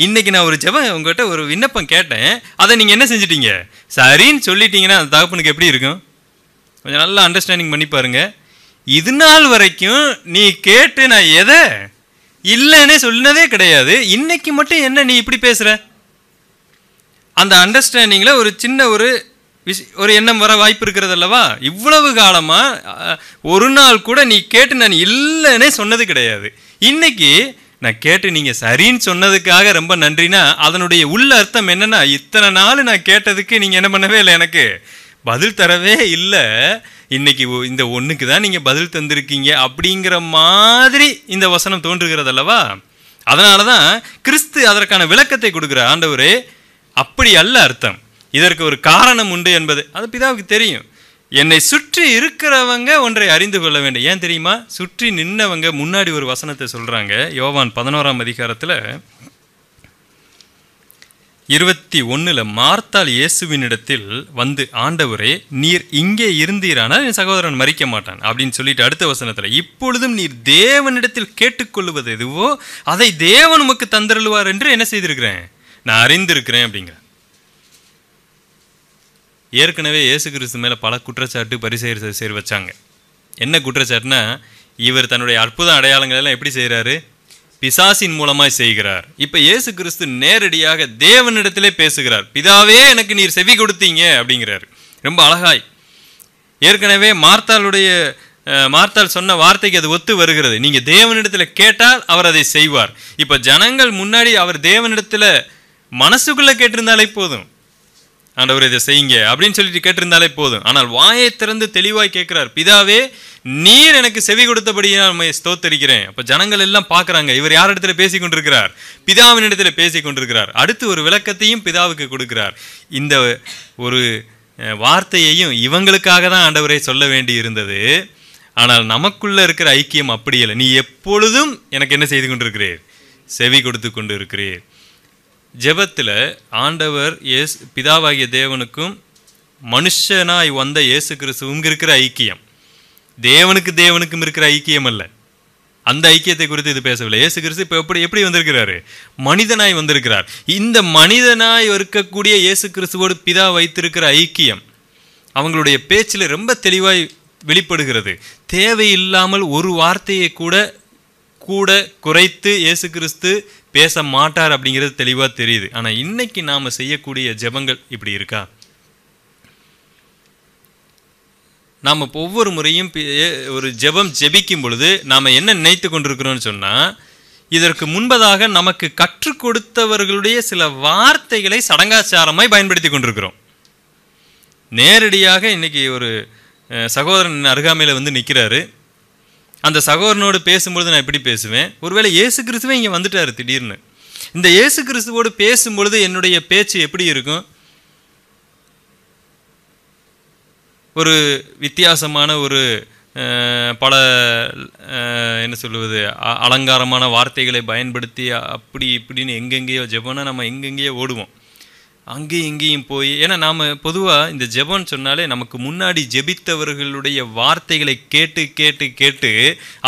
இன்றைக்கி நான் ஒரு ஜபம் உங்கள்கிட்ட ஒரு விண்ணப்பம் கேட்டேன் அதை நீங்கள் என்ன செஞ்சிட்டீங்க சரின்னு சொல்லிட்டீங்கன்னா அந்த தகப்பனுக்கு எப்படி இருக்கும் கொஞ்சம் நல்லா அண்டர்ஸ்டாண்டிங் பண்ணி பாருங்கள் இது நாள் வரைக்கும் நீ கேட்டு நான் எதை இல்லைன்னே சொன்னதே கிடையாது இன்னைக்கு மட்டும் என்ன நீ இப்படி பேசுகிற அந்த அண்டர்ஸ்டாண்டிங்கில் ஒரு சின்ன ஒரு விஷ் ஒரு எண்ணம் வர வாய்ப்பு இருக்கிறது அல்லவா இவ்வளவு காலமாக ஒரு நாள் கூட நீ கேட்டு நான் இல்லைன்னே சொன்னது கிடையாது இன்னைக்கு நான் கேட்டு நீங்கள் சரின்னு சொன்னதுக்காக ரொம்ப நன்றினா அதனுடைய உள்ள அர்த்தம் என்னென்னா இத்தனை நாள் நான் கேட்டதுக்கு நீங்கள் என்ன பண்ணவே இல்லை எனக்கு பதில் தரவே இல்லை இன்னைக்கு இந்த ஒன்றுக்கு தான் நீங்கள் பதில் தந்திருக்கீங்க அப்படிங்கிற மாதிரி இந்த வசனம் தோன்றுகிறது அல்லவா அதனால தான் கிறிஸ்து அதற்கான விளக்கத்தை கொடுக்குற ஆண்டவரே அப்படி அல்ல அர்த்தம் இதற்கு ஒரு காரணம் உண்டு என்பது அது பிதாவுக்கு தெரியும் என்னை சுற்றி இருக்கிறவங்க ஒன்றை அறிந்து கொள்ள வேண்டும் ஏன் தெரியுமா சுற்றி நின்னவங்க முன்னாடி ஒரு வசனத்தை சொல்கிறாங்க யோவான் பதினோராம் அதிகாரத்தில் இருபத்தி ஒன்றில் மார்த்தால் இயேசுவினிடத்தில் வந்து ஆண்டவரே நீர் இங்கே இருந்தீரானால் என் சகோதரன் மறிக்க மாட்டான் அப்படின்னு சொல்லிட்டு அடுத்த வசனத்தில் இப்பொழுதும் நீர் தேவனிடத்தில் கேட்டுக்கொள்வது எதுவோ அதை தேவன் உமக்கு தந்திருவார் என்று என்ன செய்திருக்கிறேன் நான் அறிந்திருக்கிறேன் அப்படிங்கிற ஏற்கனவே இயேசு கிறிஸ்து மேலே பல குற்றச்சாட்டு பரிசெயர் செய்து வச்சாங்க என்ன குற்றச்சாட்டுனா இவர் தன்னுடைய அற்புத அடையாளங்கள் எல்லாம் எப்படி செய்கிறாரு பிசாசின் மூலமாய் செய்கிறார் இப்ப இயேசு கிறிஸ்து நேரடியாக தேவனிடத்திலே பேசுகிறார் பிதாவே எனக்கு நீர் செவி கொடுத்தீங்க அப்படிங்கிறார் ரொம்ப அழகாய் ஏற்கனவே மார்த்தாளுடைய மார்த்தால் சொன்ன வார்த்தைக்கு அது ஒத்து வருகிறது நீங்க தேவனிடத்தில் கேட்டால் அவர் அதை செய்வார் இப்ப ஜனங்கள் முன்னாடி அவர் தேவனிடத்தில் மனசுக்குள்ள கேட்டிருந்தாலே போதும் ஆண்டவர் இதை செய்யுங்க அப்படின்னு சொல்லிட்டு கேட்டிருந்தாலே போதும் ஆனால் வாயை திறந்து தெளிவாய் கேட்கிறார் பிதாவே நீர் எனக்கு செவி கொடுத்தபடியே நான் ஸ்தோத்தரிக்கிறேன் அப்போ ஜனங்கள் எல்லாம் பார்க்குறாங்க இவர் யார் இடத்துல பேசி கொண்டிருக்கிறார் பிதாவின் இடத்துல பேசி கொண்டிருக்கிறார் அடுத்து ஒரு விளக்கத்தையும் பிதாவுக்கு கொடுக்கிறார் இந்த ஒரு வார்த்தையையும் இவங்களுக்காக தான் ஆண்டவரை சொல்ல வேண்டி இருந்தது ஆனால் நமக்குள்ளே இருக்கிற ஐக்கியம் அப்படி இல்லை நீ எப்பொழுதும் எனக்கு என்ன செய்து கொண்டிருக்கிறீர் செவி கொடுத்து கொண்டு இருக்கிறீர் ஜெபத்தில் ஆண்டவர் இயேசு பிதாவாகிய தேவனுக்கும் மனுஷனாய் வந்த இயேசு கிறிஸ்துவும் இருக்கிற ஐக்கியம் தேவனுக்கு தேவனுக்கும் இருக்கிற ஐக்கியம் அல்ல அந்த ஐக்கியத்தை குறித்து இது பேசவில்லை ஏசு கிறிஸ்து இப்போ எப்படி எப்படி வந்திருக்கிறாரு மனிதனாய் வந்திருக்கிறார் இந்த மனிதனாய் இருக்கக்கூடிய இயேசு கிறிஸ்துவோடு பிதா வைத்திருக்கிற ஐக்கியம் அவங்களுடைய பேச்சில் ரொம்ப தெளிவாய் வெளிப்படுகிறது தேவையில்லாமல் ஒரு வார்த்தையை கூட கூட குறைத்து இயேசு கிறிஸ்து பேச மாட்டார் அப்படிங்கிறது தெளிவாக தெரியுது ஆனால் இன்னைக்கு நாம் செய்யக்கூடிய ஜபங்கள் இப்படி இருக்கா நாம் இப்போ ஒவ்வொரு முறையும் ஒரு ஜெபம் ஜெபிக்கும் பொழுது நாம் என்ன நினைத்து கொண்டிருக்கிறோம்னு சொன்னால் இதற்கு முன்பதாக நமக்கு கற்றுக் கொடுத்தவர்களுடைய சில வார்த்தைகளை சடங்காச்சாரமாய் பயன்படுத்தி கொண்டிருக்கிறோம் நேரடியாக இன்றைக்கி ஒரு சகோதரன் அருகாமையில் வந்து நிற்கிறாரு அந்த சகோதரனோடு பேசும்பொழுது நான் எப்படி பேசுவேன் ஒருவேளை இயேசு கிறிஸ்துவே இங்கே வந்துட்டார் திடீர்னு இந்த இயேசு கிறிஸ்துவோடு பேசும்பொழுது என்னுடைய பேச்சு எப்படி இருக்கும் ஒரு வித்தியாசமான ஒரு பல என்ன சொல்லுவது அலங்காரமான வார்த்தைகளை பயன்படுத்தி அப்படி இப்படின்னு எங்கெங்கேயோ ஜெபம்னா நம்ம எங்கெங்கேயோ ஓடுவோம் அங்கேயும் இங்கேயும் போய் ஏன்னா நாம் பொதுவாக இந்த ஜெபம்னு சொன்னாலே நமக்கு முன்னாடி ஜெபித்தவர்களுடைய வார்த்தைகளை கேட்டு கேட்டு கேட்டு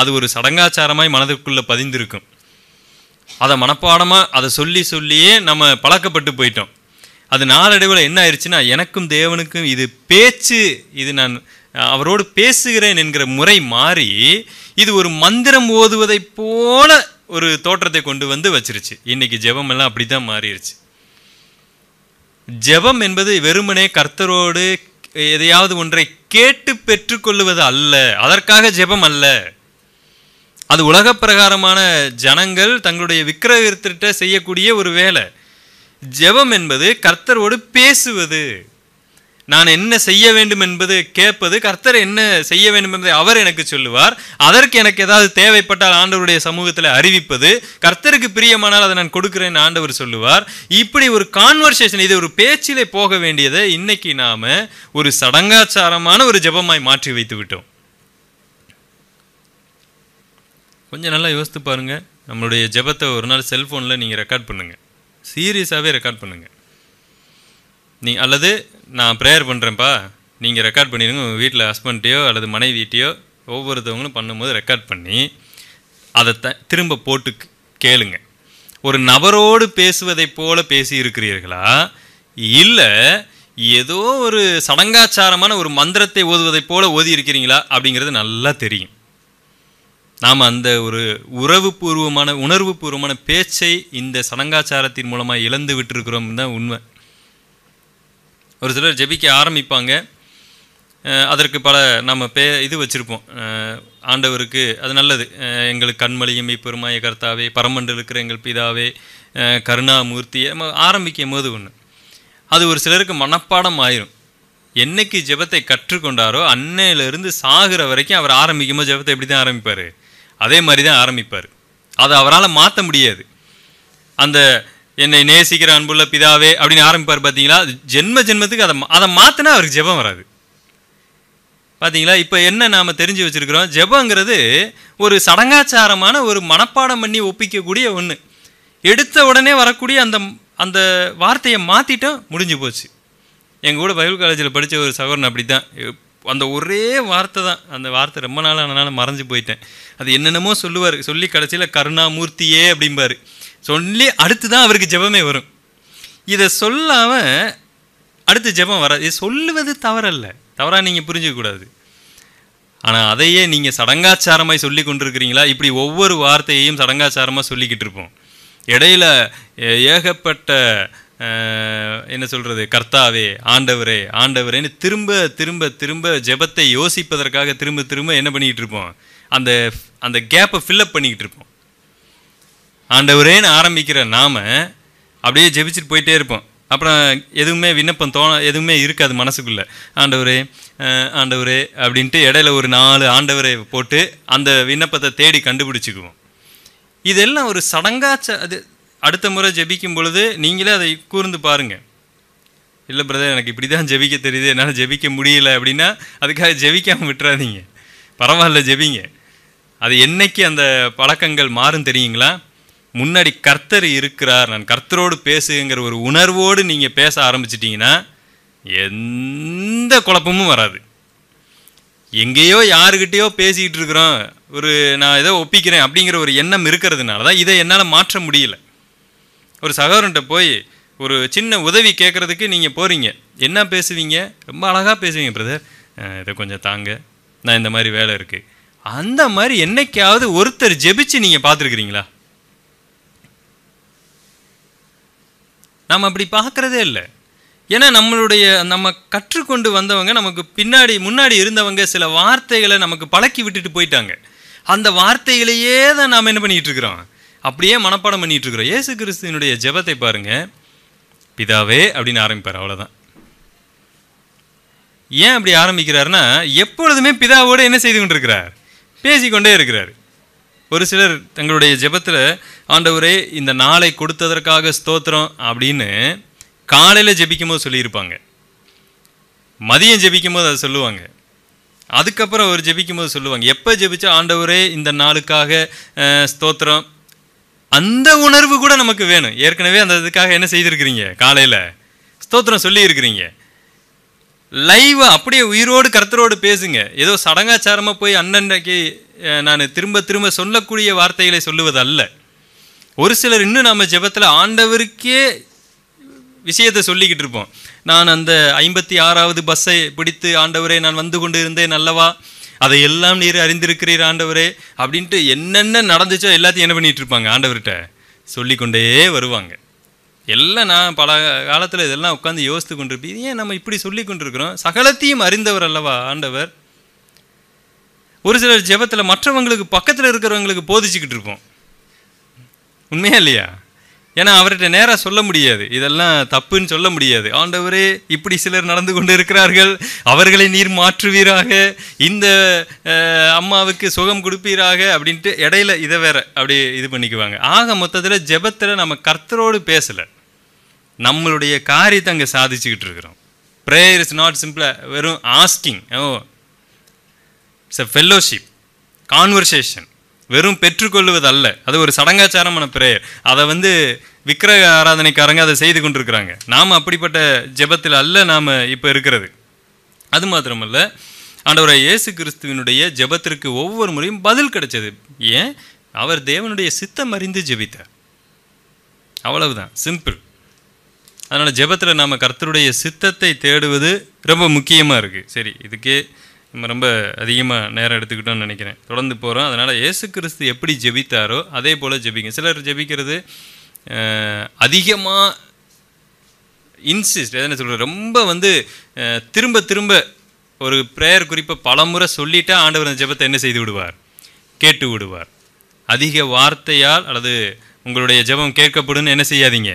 அது ஒரு சடங்காச்சாரமாய் மனதுக்குள்ளே பதிந்திருக்கும் அதை மனப்பாடமாக அதை சொல்லி சொல்லியே நம்ம பழக்கப்பட்டு போயிட்டோம் அது நாளடைவில் என்ன ஆயிடுச்சுன்னா எனக்கும் தேவனுக்கும் இது பேச்சு இது நான் அவரோடு பேசுகிறேன் என்கிற முறை மாறி இது ஒரு மந்திரம் ஓதுவதை போல ஒரு தோற்றத்தை கொண்டு வந்து வச்சிருச்சு இன்னைக்கு ஜெபம் எல்லாம் அப்படி தான் மாறிடுச்சு ஜெபம் என்பது வெறுமனே கர்த்தரோடு எதையாவது ஒன்றை கேட்டு பெற்றுக்கொள்வது அல்ல அதற்காக ஜெபம் அல்ல அது உலக பிரகாரமான ஜனங்கள் தங்களுடைய விக்கிரகத்திட்ட செய்யக்கூடிய ஒரு வேலை ஜெபம் என்பது கர்த்தரோடு பேசுவது நான் என்ன செய்ய வேண்டும் என்பது கேட்பது கர்த்தர் என்ன செய்ய வேண்டும் என்பதை அவர் எனக்கு சொல்லுவார் அதற்கு எனக்கு ஏதாவது தேவைப்பட்டால் ஆண்டவருடைய சமூகத்தில் அறிவிப்பது கர்த்தருக்கு பிரியமானால் அதை நான் கொடுக்குறேன்னு ஆண்டவர் சொல்லுவார் இப்படி ஒரு கான்வர்சேஷன் இது ஒரு பேச்சிலே போக வேண்டியதை இன்னைக்கு நாம் ஒரு சடங்காச்சாரமான ஒரு ஜபமாய் மாற்றி வைத்து விட்டோம் கொஞ்சம் நல்லா யோசித்து பாருங்கள் நம்மளுடைய ஜபத்தை ஒரு நாள் செல்ஃபோனில் நீங்கள் ரெக்கார்ட் பண்ணுங்கள் சீரியஸாகவே ரெக்கார்ட் பண்ணுங்கள் நீ அல்லது நான் ப்ரேயர் பண்ணுறேன்ப்பா நீங்கள் ரெக்கார்ட் பண்ணிடுங்க உங்கள் வீட்டில் ஹஸ்பண்ட்டையோ அல்லது மனைவிட்டையோ ஒவ்வொருத்தவங்களும் பண்ணும்போது ரெக்கார்ட் பண்ணி அதை த திரும்ப போட்டு கேளுங்க ஒரு நபரோடு பேசுவதைப் போல பேசி இருக்கிறீர்களா இல்லை ஏதோ ஒரு சடங்காச்சாரமான ஒரு மந்திரத்தை ஓதுவதைப் போல ஓதி இருக்கிறீங்களா அப்படிங்கிறது நல்லா தெரியும் நாம் அந்த ஒரு உறவு பூர்வமான உணர்வு பூர்வமான பேச்சை இந்த சடங்காச்சாரத்தின் மூலமாக இழந்து விட்டுருக்குறோம் தான் உண்மை ஒரு சிலர் ஜெபிக்க ஆரம்பிப்பாங்க அதற்கு பல நம்ம பே இது வச்சுருப்போம் ஆண்டவருக்கு அது நல்லது எங்களுக்கு கண்மலியும் பெருமாய கர்த்தாவே பரமண்டல் இருக்கிற எங்கள் பிதாவே கருணாமூர்த்தி ஆரம்பிக்கும் போது ஒன்று அது ஒரு சிலருக்கு மனப்பாடம் ஆயிரும் என்னைக்கு ஜெபத்தை கற்றுக்கொண்டாரோ அன்னையிலேருந்து சாகிற வரைக்கும் அவர் ஆரம்பிக்கும்போது ஜெபத்தை எப்படி தான் ஆரம்பிப்பார் அதே மாதிரி தான் ஆரம்பிப்பார் அதை அவரால் மாற்ற முடியாது அந்த என்னை நேசிக்கிற அன்புள்ள பிதாவே அப்படின்னு ஆரம்பிப்பார் பார்த்தீங்களா ஜென்ம ஜென்மத்துக்கு அதை அதை மாற்றினா அவருக்கு ஜெபம் வராது பார்த்தீங்களா இப்போ என்ன நாம் தெரிஞ்சு வச்சுருக்கிறோம் ஜெபங்கிறது ஒரு சடங்காச்சாரமான ஒரு மனப்பாடம் பண்ணி ஒப்பிக்கக்கூடிய ஒன்று எடுத்த உடனே வரக்கூடிய அந்த அந்த வார்த்தையை மாற்றிட்டோம் முடிஞ்சு போச்சு எங்கள் கூட பைபிள் காலேஜில் படித்த ஒரு சகோதரன் அப்படி தான் அந்த ஒரே வார்த்தை தான் அந்த வார்த்தை ரொம்ப நாள் ஆனால் மறைஞ்சு போயிட்டேன் அது என்னென்னமோ சொல்லுவார் சொல்லி கடைசியில் கருணாமூர்த்தியே அப்படிம்பார் சொல்லி அடுத்து தான் அவருக்கு ஜெபமே வரும் இதை சொல்லாமல் அடுத்து ஜெபம் வராது இது சொல்லுவது தவறல்ல தவறாக நீங்கள் புரிஞ்சிக்கக்கூடாது ஆனால் அதையே நீங்கள் சடங்காச்சாரமாக சொல்லி கொண்டிருக்கிறீங்களா இப்படி ஒவ்வொரு வார்த்தையையும் சடங்காச்சாரமாக சொல்லிக்கிட்டு இருப்போம் இடையில் ஏகப்பட்ட என்ன சொல்கிறது கர்த்தாவே ஆண்டவரே ஆண்டவரேன்னு திரும்ப திரும்ப திரும்ப ஜெபத்தை யோசிப்பதற்காக திரும்ப திரும்ப என்ன பண்ணிக்கிட்டு இருப்போம் அந்த அந்த கேப்பை ஃபில்லப் பண்ணிக்கிட்டு இருப்போம் ஆண்டவரேன்னு ஆரம்பிக்கிற நாம் அப்படியே ஜெபிச்சுட்டு போயிட்டே இருப்போம் அப்புறம் எதுவுமே விண்ணப்பம் தோண எதுவுமே இருக்காது மனசுக்குள்ளே ஆண்டவரே ஆண்டவரே அப்படின்ட்டு இடையில ஒரு நாலு ஆண்டவரை போட்டு அந்த விண்ணப்பத்தை தேடி கண்டுபிடிச்சிக்குவோம் இதெல்லாம் ஒரு சடங்காச்ச அது அடுத்த முறை ஜெபிக்கும் பொழுது நீங்களே அதை கூர்ந்து பாருங்கள் இல்லை பிரதர் எனக்கு இப்படி தான் ஜெபிக்க தெரியுது என்னால் ஜெபிக்க முடியல அப்படின்னா அதுக்காக ஜெபிக்காமல் விட்டுறாதீங்க பரவாயில்ல ஜெபிங்க அது என்னைக்கு அந்த பழக்கங்கள் மாறும் தெரியுங்களா முன்னாடி கர்த்தர் இருக்கிறார் நான் கர்த்தரோடு பேசுங்கிற ஒரு உணர்வோடு நீங்கள் பேச ஆரம்பிச்சிட்டிங்கன்னா எந்த குழப்பமும் வராது எங்கேயோ யாருக்கிட்டேயோ பேசிக்கிட்டு இருக்கிறோம் ஒரு நான் ஏதோ ஒப்பிக்கிறேன் அப்படிங்கிற ஒரு எண்ணம் இருக்கிறதுனால தான் இதை என்னால் மாற்ற முடியல ஒரு சகோதரன்ட்ட போய் ஒரு சின்ன உதவி கேட்குறதுக்கு நீங்கள் போகிறீங்க என்ன பேசுவீங்க ரொம்ப அழகாக பேசுவீங்க பிரதர் இதை கொஞ்சம் தாங்க நான் இந்த மாதிரி வேலை இருக்குது அந்த மாதிரி என்னைக்காவது ஒருத்தர் ஜெபிச்சு நீங்கள் பார்த்துருக்குறீங்களா நாம் அப்படி பார்க்குறதே இல்லை ஏன்னா நம்மளுடைய நம்ம கற்றுக்கொண்டு வந்தவங்க நமக்கு பின்னாடி முன்னாடி இருந்தவங்க சில வார்த்தைகளை நமக்கு பழக்கி விட்டுட்டு போயிட்டாங்க அந்த வார்த்தைகளையே தான் நாம் என்ன பண்ணிக்கிட்டு இருக்கிறோம் அப்படியே மனப்பாடம் பண்ணிட்டு இருக்கிறோம் ஏசு கிறிஸ்துவனுடைய ஜெபத்தை பாருங்கள் பிதாவே அப்படின்னு ஆரம்பிப்பார் அவ்வளோதான் ஏன் அப்படி ஆரம்பிக்கிறாருன்னா எப்பொழுதுமே பிதாவோடு என்ன செய்து கொண்டிருக்கிறார் பேசிக்கொண்டே இருக்கிறார் ஒரு சிலர் தங்களுடைய ஜெபத்தில் ஆண்டவரே இந்த நாளை கொடுத்ததற்காக ஸ்தோத்திரம் அப்படின்னு காலையில் ஜெபிக்கும் போது சொல்லியிருப்பாங்க மதியம் ஜெபிக்கும் போது அதை சொல்லுவாங்க அதுக்கப்புறம் அவர் ஜெபிக்கும் போது சொல்லுவாங்க எப்போ ஜெபிச்சா ஆண்டவரே இந்த நாளுக்காக ஸ்தோத்திரம் அந்த உணர்வு கூட நமக்கு வேணும் ஏற்கனவே அந்த இதுக்காக என்ன செய்திருக்கிறீங்க காலையில் ஸ்தோத்திரம் சொல்லியிருக்கிறீங்க லைவாக அப்படியே உயிரோடு கருத்தரோடு பேசுங்க ஏதோ சடங்காச்சாரமாக போய் அன்னன்னைக்கு நான் திரும்ப திரும்ப சொல்லக்கூடிய வார்த்தைகளை சொல்லுவது அல்ல ஒரு சிலர் இன்னும் நம்ம ஜெபத்தில் ஆண்டவருக்கே விஷயத்தை சொல்லிக்கிட்டு இருப்போம் நான் அந்த ஐம்பத்தி ஆறாவது பஸ்ஸை பிடித்து ஆண்டவரை நான் வந்து கொண்டு இருந்தேன் நல்லவா அதை எல்லாம் நீர் அறிந்திருக்கிறீர் ஆண்டவரே அப்படின்ட்டு என்னென்ன நடந்துச்சோ எல்லாத்தையும் என்ன பண்ணிகிட்டு இருப்பாங்க ஆண்டவர்கிட்ட சொல்லிக்கொண்டே வருவாங்க எல்லாம் நான் பல காலத்தில் இதெல்லாம் உட்காந்து யோசித்து கொண்டிருப்பேன் ஏன் நம்ம இப்படி சொல்லி கொண்டிருக்கிறோம் சகலத்தையும் அறிந்தவர் அல்லவா ஆண்டவர் ஒரு சிலர் ஜெபத்தில் மற்றவங்களுக்கு பக்கத்தில் இருக்கிறவங்களுக்கு போதிச்சுக்கிட்டு இருப்போம் உண்மையா இல்லையா ஏன்னா அவர்கிட்ட நேராக சொல்ல முடியாது இதெல்லாம் தப்புன்னு சொல்ல முடியாது ஆண்டவரே இப்படி சிலர் நடந்து கொண்டு இருக்கிறார்கள் அவர்களை நீர் மாற்றுவீராக இந்த அம்மாவுக்கு சுகம் கொடுப்பீராக அப்படின்ட்டு இடையில இதை வேற அப்படி இது பண்ணிக்குவாங்க ஆக மொத்தத்தில் ஜெபத்தில் நம்ம கர்த்தரோடு பேசலை நம்மளுடைய காரியத்தை அங்கே சாதிச்சுக்கிட்டு இருக்கிறோம் ப்ரேயர் இஸ் நாட் சிம்பிளாக வெறும் asking oh it's a fellowship conversation வெறும் பெற்றுக்கொள்வது அல்ல அது ஒரு சடங்காச்சாரமான பிரேயர் அதை வந்து விக்கிரக ஆராதனைக்காரங்க அதை செய்து கொண்டிருக்கிறாங்க நாம் அப்படிப்பட்ட ஜெபத்தில் அல்ல நாம் இப்போ இருக்கிறது அது மாத்திரமல்ல ஆண்டவராக இயேசு கிறிஸ்துவனுடைய ஜெபத்திற்கு ஒவ்வொரு முறையும் பதில் கிடைச்சது ஏன் அவர் தேவனுடைய சித்தம் அறிந்து ஜெபித்தார் அவ்வளவுதான் சிம்பிள் அதனால் ஜெபத்தில் நாம் கர்த்தருடைய சித்தத்தை தேடுவது ரொம்ப முக்கியமாக இருக்குது சரி இதுக்கே நம்ம ரொம்ப அதிகமாக நேரம் எடுத்துக்கிட்டோம்னு நினைக்கிறேன் தொடர்ந்து போகிறோம் அதனால் ஏசு கிறிஸ்து எப்படி ஜெபித்தாரோ அதே போல் ஜெபிங்க சிலர் ஜெபிக்கிறது அதிகமாக இன்சிஸ்ட் எதனா சொல்கிறது ரொம்ப வந்து திரும்ப திரும்ப ஒரு ப்ரேயர் குறிப்பை பலமுறை சொல்லிவிட்டால் ஆண்டவர் அந்த ஜெபத்தை என்ன செய்து விடுவார் கேட்டு விடுவார் அதிக வார்த்தையால் அல்லது உங்களுடைய ஜெபம் கேட்கப்படுன்னு என்ன செய்யாதீங்க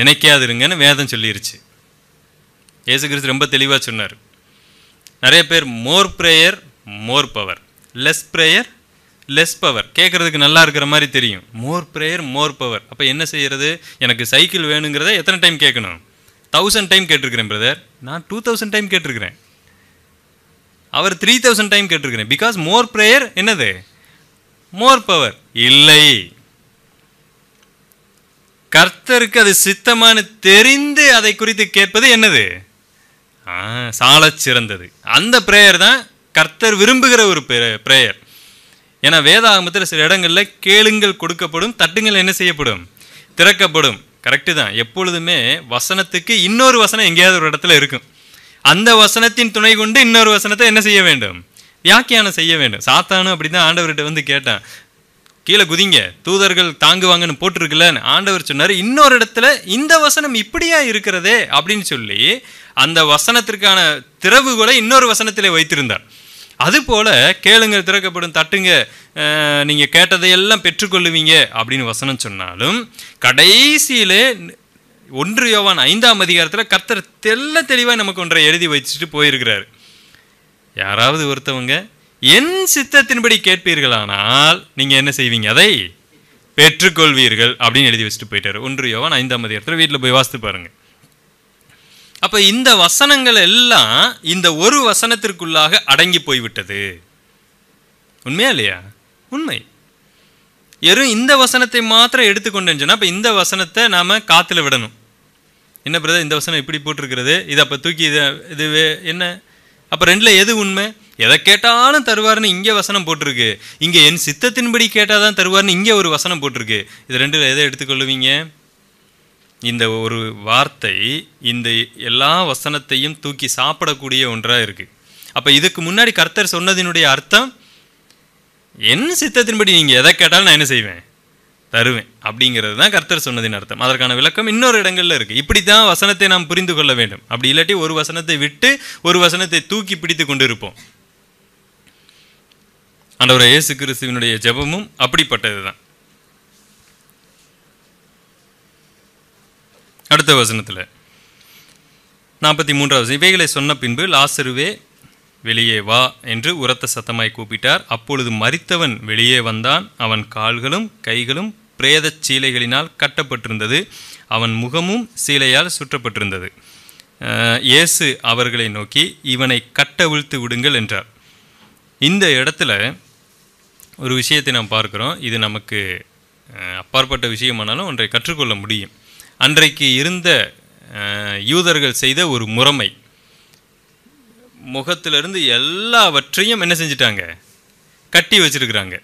நினைக்காதிருங்கன்னு வேதம் சொல்லிருச்சு ஏசு கிறிஸ்து ரொம்ப தெளிவாக சொன்னார் நிறைய பேர் more prayer more power less prayer less power கேட்குறதுக்கு நல்லா இருக்கிற மாதிரி தெரியும் மோர் ப்ரேயர் மோர் பவர் அப்போ என்ன செய்கிறது எனக்கு சைக்கிள் வேணுங்கிறத எத்தனை டைம் கேட்கணும் தௌசண்ட் டைம் கேட்டிருக்கிறேன் பிரதர் நான் டூ தௌசண்ட் டைம் கேட்டிருக்கிறேன் அவர் த்ரீ தௌசண்ட் டைம் கேட்டிருக்கிறேன் பிகாஸ் மோர் ப்ரேயர் என்னது மோர் பவர் இல்லை கர்த்தருக்கு அது சித்தமானு தெரிந்து அதை குறித்து கேட்பது என்னது சால சிறந்தது அந்த ப்ரேயர் தான் கர்த்தர் விரும்புகிற ஒரு ப்ரேயர் ஏன்னா வேதாகமத்தில் சில இடங்களில் கேளுங்கள் கொடுக்கப்படும் தட்டுங்கள் என்ன செய்யப்படும் திறக்கப்படும் கரெக்டு தான் எப்பொழுதுமே வசனத்துக்கு இன்னொரு வசனம் எங்கேயாவது ஒரு இடத்துல இருக்கும் அந்த வசனத்தின் துணை கொண்டு இன்னொரு வசனத்தை என்ன செய்ய வேண்டும் வியாக்கியானம் செய்ய வேண்டும் சாத்தானும் அப்படி தான் ஆண்டவர்கிட்ட வந்து கேட்டான் கீழே குதிங்க தூதர்கள் தாங்குவாங்கன்னு போட்டிருக்குல்லன்னு ஆண்டவர் சொன்னார் இன்னொரு இடத்துல இந்த வசனம் இப்படியா இருக்கிறதே அப்படின்னு சொல்லி அந்த வசனத்திற்கான திறவுகளை இன்னொரு வசனத்திலே வைத்திருந்தார் அதுபோல் கேளுங்க திறக்கப்படும் தட்டுங்க நீங்கள் கேட்டதையெல்லாம் பெற்றுக்கொள்ளுவீங்க அப்படின்னு வசனம் சொன்னாலும் கடைசியிலே ஒன்று யோவான் ஐந்தாம் அதிகாரத்தில் கர்த்தர் தெல்ல தெளிவாக நமக்கு ஒன்றை எழுதி வச்சுட்டு போயிருக்கிறாரு யாராவது ஒருத்தவங்க என் சித்தத்தின்படி கேட்பீர்களானால் நீங்கள் என்ன செய்வீங்க அதை பெற்றுக்கொள்வீர்கள் அப்படின்னு எழுதி வச்சுட்டு போயிட்டாரு ஒன்று யோவான் ஐந்தாம் மதி இடத்துல வீட்டில் போய் வாசித்து பாருங்கள் அப்போ இந்த வசனங்கள் எல்லாம் இந்த ஒரு வசனத்திற்குள்ளாக அடங்கி போய்விட்டது உண்மையா இல்லையா உண்மை எறும் இந்த வசனத்தை மாத்திரம் எடுத்துக்கொண்டேன்னு சொன்னால் அப்போ இந்த வசனத்தை நாம் காற்றுல விடணும் என்ன பிரதர் இந்த வசனம் இப்படி போட்டிருக்கிறது இது அப்போ தூக்கி இது இது என்ன அப்போ ரெண்டில் எது உண்மை எதை கேட்டாலும் தருவார்னு இங்கே வசனம் போட்டிருக்கு இங்கே என் சித்தத்தின்படி கேட்டால் தான் தருவார்னு இங்கே ஒரு வசனம் போட்டிருக்கு இது ரெண்டில் எதை எடுத்துக்கொள்ளுவீங்க இந்த ஒரு வார்த்தை இந்த எல்லா வசனத்தையும் தூக்கி சாப்பிடக்கூடிய ஒன்றாக இருக்குது அப்போ இதுக்கு முன்னாடி கர்த்தர் சொன்னதினுடைய அர்த்தம் என் சித்தத்தின்படி நீங்கள் எதை கேட்டாலும் நான் என்ன செய்வேன் தருவேன் அப்படிங்கிறது தான் கர்த்தர் சொன்னதின் அர்த்தம் அதற்கான விளக்கம் இன்னொரு இடங்களில் இருக்குது இப்படி தான் வசனத்தை நாம் புரிந்து கொள்ள வேண்டும் அப்படி இல்லாட்டி ஒரு வசனத்தை விட்டு ஒரு வசனத்தை தூக்கி பிடித்து கொண்டு இருப்போம் ஆண்டவர் இயேசு கிறிஸ்துவனுடைய ஜெபமும் அப்படிப்பட்டது தான் அடுத்த வசனத்தில் நாற்பத்தி மூன்றாவது இவைகளை சொன்ன பின்பு லாசருவே வெளியே வா என்று உரத்த சத்தமாய் கூப்பிட்டார் அப்பொழுது மறித்தவன் வெளியே வந்தான் அவன் கால்களும் கைகளும் பிரேத சீலைகளினால் கட்டப்பட்டிருந்தது அவன் முகமும் சீலையால் சுற்றப்பட்டிருந்தது இயேசு அவர்களை நோக்கி இவனை கட்டவிழ்த்து விடுங்கள் என்றார் இந்த இடத்துல ஒரு விஷயத்தை நாம் பார்க்குறோம் இது நமக்கு அப்பாற்பட்ட விஷயமானாலும் ஒன்றை கற்றுக்கொள்ள முடியும் அன்றைக்கு இருந்த யூதர்கள் செய்த ஒரு முறைமை முகத்திலிருந்து எல்லாவற்றையும் என்ன செஞ்சிட்டாங்க கட்டி வச்சுருக்குறாங்க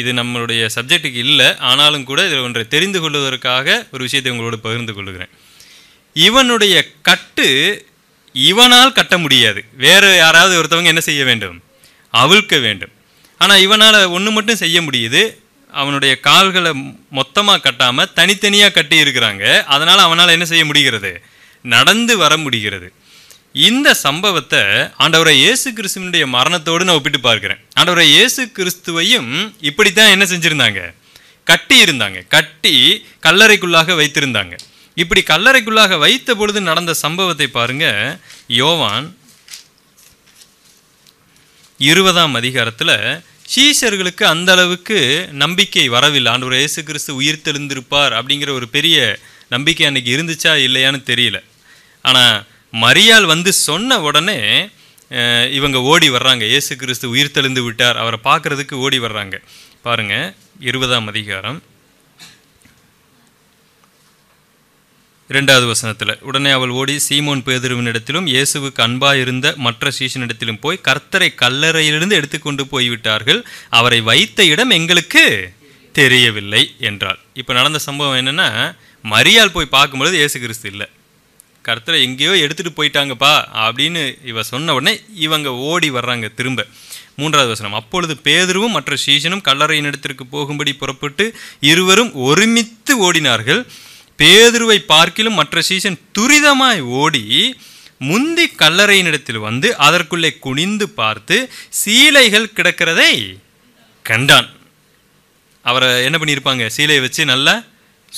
இது நம்மளுடைய சப்ஜெக்ட்டுக்கு இல்லை ஆனாலும் கூட இதில் ஒன்றை தெரிந்து கொள்வதற்காக ஒரு விஷயத்தை உங்களோடு பகிர்ந்து கொள்கிறேன் இவனுடைய கட்டு இவனால் கட்ட முடியாது வேறு யாராவது ஒருத்தவங்க என்ன செய்ய வேண்டும் அவிழ்க்க வேண்டும் ஆனால் இவனால் ஒன்று மட்டும் செய்ய முடியுது அவனுடைய கால்களை மொத்தமாக கட்டாமல் தனித்தனியாக கட்டி இருக்கிறாங்க அதனால் அவனால் என்ன செய்ய முடிகிறது நடந்து வர முடிகிறது இந்த சம்பவத்தை ஆண்டவரை இயேசு கிறிஸ்துவனுடைய மரணத்தோடு நான் ஒப்பிட்டு பார்க்குறேன் ஆண்டவரை இயேசு கிறிஸ்துவையும் இப்படி தான் என்ன செஞ்சுருந்தாங்க கட்டி இருந்தாங்க கட்டி கல்லறைக்குள்ளாக வைத்திருந்தாங்க இப்படி கல்லறைக்குள்ளாக வைத்த பொழுது நடந்த சம்பவத்தை பாருங்க யோவான் இருபதாம் அதிகாரத்தில் சீஷர்களுக்கு அந்த அளவுக்கு நம்பிக்கை வரவில்லை ஒரு இயேசு கிறிஸ்து உயிர் தெளிந்திருப்பார் அப்படிங்கிற ஒரு பெரிய நம்பிக்கை அன்றைக்கி இருந்துச்சா இல்லையான்னு தெரியல ஆனால் மரியாள் வந்து சொன்ன உடனே இவங்க ஓடி வர்றாங்க இயேசு கிறிஸ்து உயிர் தெளிந்து விட்டார் அவரை பார்க்குறதுக்கு ஓடி வர்றாங்க பாருங்கள் இருபதாம் அதிகாரம் இரண்டாவது வசனத்தில் உடனே அவள் ஓடி சீமோன் பேதுருவினிடத்திலும் இயேசுவுக்கு இருந்த மற்ற சீசனிடத்திலும் போய் கர்த்தரை கல்லறையிலிருந்து எடுத்துக்கொண்டு போய்விட்டார்கள் அவரை வைத்த இடம் எங்களுக்கு தெரியவில்லை என்றாள் இப்போ நடந்த சம்பவம் என்னென்னா மரியாள் போய் பார்க்கும்பொழுது இயேசு கிறிஸ்து இல்லை கர்த்தரை எங்கேயோ எடுத்துகிட்டு போயிட்டாங்கப்பா அப்படின்னு இவ சொன்ன உடனே இவங்க ஓடி வர்றாங்க திரும்ப மூன்றாவது வசனம் அப்பொழுது பேதுருவும் மற்ற சீசனும் கல்லறையின் இடத்திற்கு போகும்படி புறப்பட்டு இருவரும் ஒருமித்து ஓடினார்கள் பேதுருவை பார்க்கிலும் மற்ற சீசன் துரிதமாய் ஓடி முந்தி கல்லறையினிடத்தில் வந்து அதற்குள்ளே குனிந்து பார்த்து சீலைகள் கிடக்கிறதை கண்டான் அவரை என்ன பண்ணியிருப்பாங்க சீலையை வச்சு நல்லா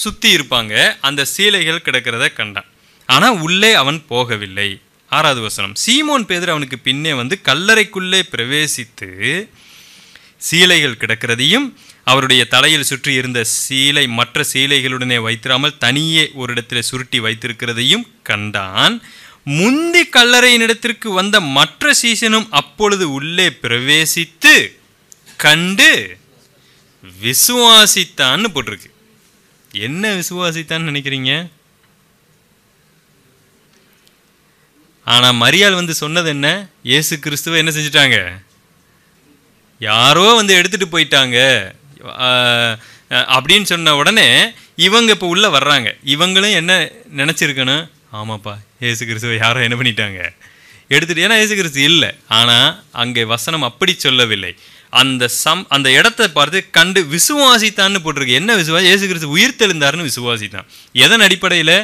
சுற்றி இருப்பாங்க அந்த சீலைகள் கிடக்கிறத கண்டான் ஆனால் உள்ளே அவன் போகவில்லை ஆறாவது வசனம் சீமோன் பேதர் அவனுக்கு பின்னே வந்து கல்லறைக்குள்ளே பிரவேசித்து சீலைகள் கிடக்கிறதையும் அவருடைய தலையில் சுற்றி இருந்த சீலை மற்ற சீலைகளுடனே வைத்திராமல் தனியே ஒரு இடத்துல சுருட்டி வைத்திருக்கிறதையும் கண்டான் முந்தி கல்லறையினிடத்திற்கு வந்த மற்ற சீசனும் அப்பொழுது உள்ளே பிரவேசித்து கண்டு விசுவாசித்தான்னு போட்டிருக்கு என்ன விசுவாசித்தான்னு நினைக்கிறீங்க ஆனால் மரியாள் வந்து சொன்னது என்ன இயேசு கிறிஸ்துவ என்ன செஞ்சிட்டாங்க யாரோ வந்து எடுத்துட்டு போயிட்டாங்க அப்படின்னு சொன்ன உடனே இவங்க இப்போ உள்ளே வர்றாங்க இவங்களும் என்ன நினச்சிருக்கணும் ஆமாப்பா ஏசு கிறிஸ்துவ யாரும் என்ன பண்ணிட்டாங்க எடுத்துகிட்டு ஏன்னா ஏசு கிறிஸ்து இல்லை ஆனால் அங்கே வசனம் அப்படி சொல்லவில்லை அந்த சம் அந்த இடத்த பார்த்து கண்டு விசுவாசித்தான்னு போட்டிருக்கு என்ன விசுவாசி ஏசு கிறிஸ்து உயிர் தெளிந்தாருன்னு விசுவாசித்தான் எதன் அடிப்படையில்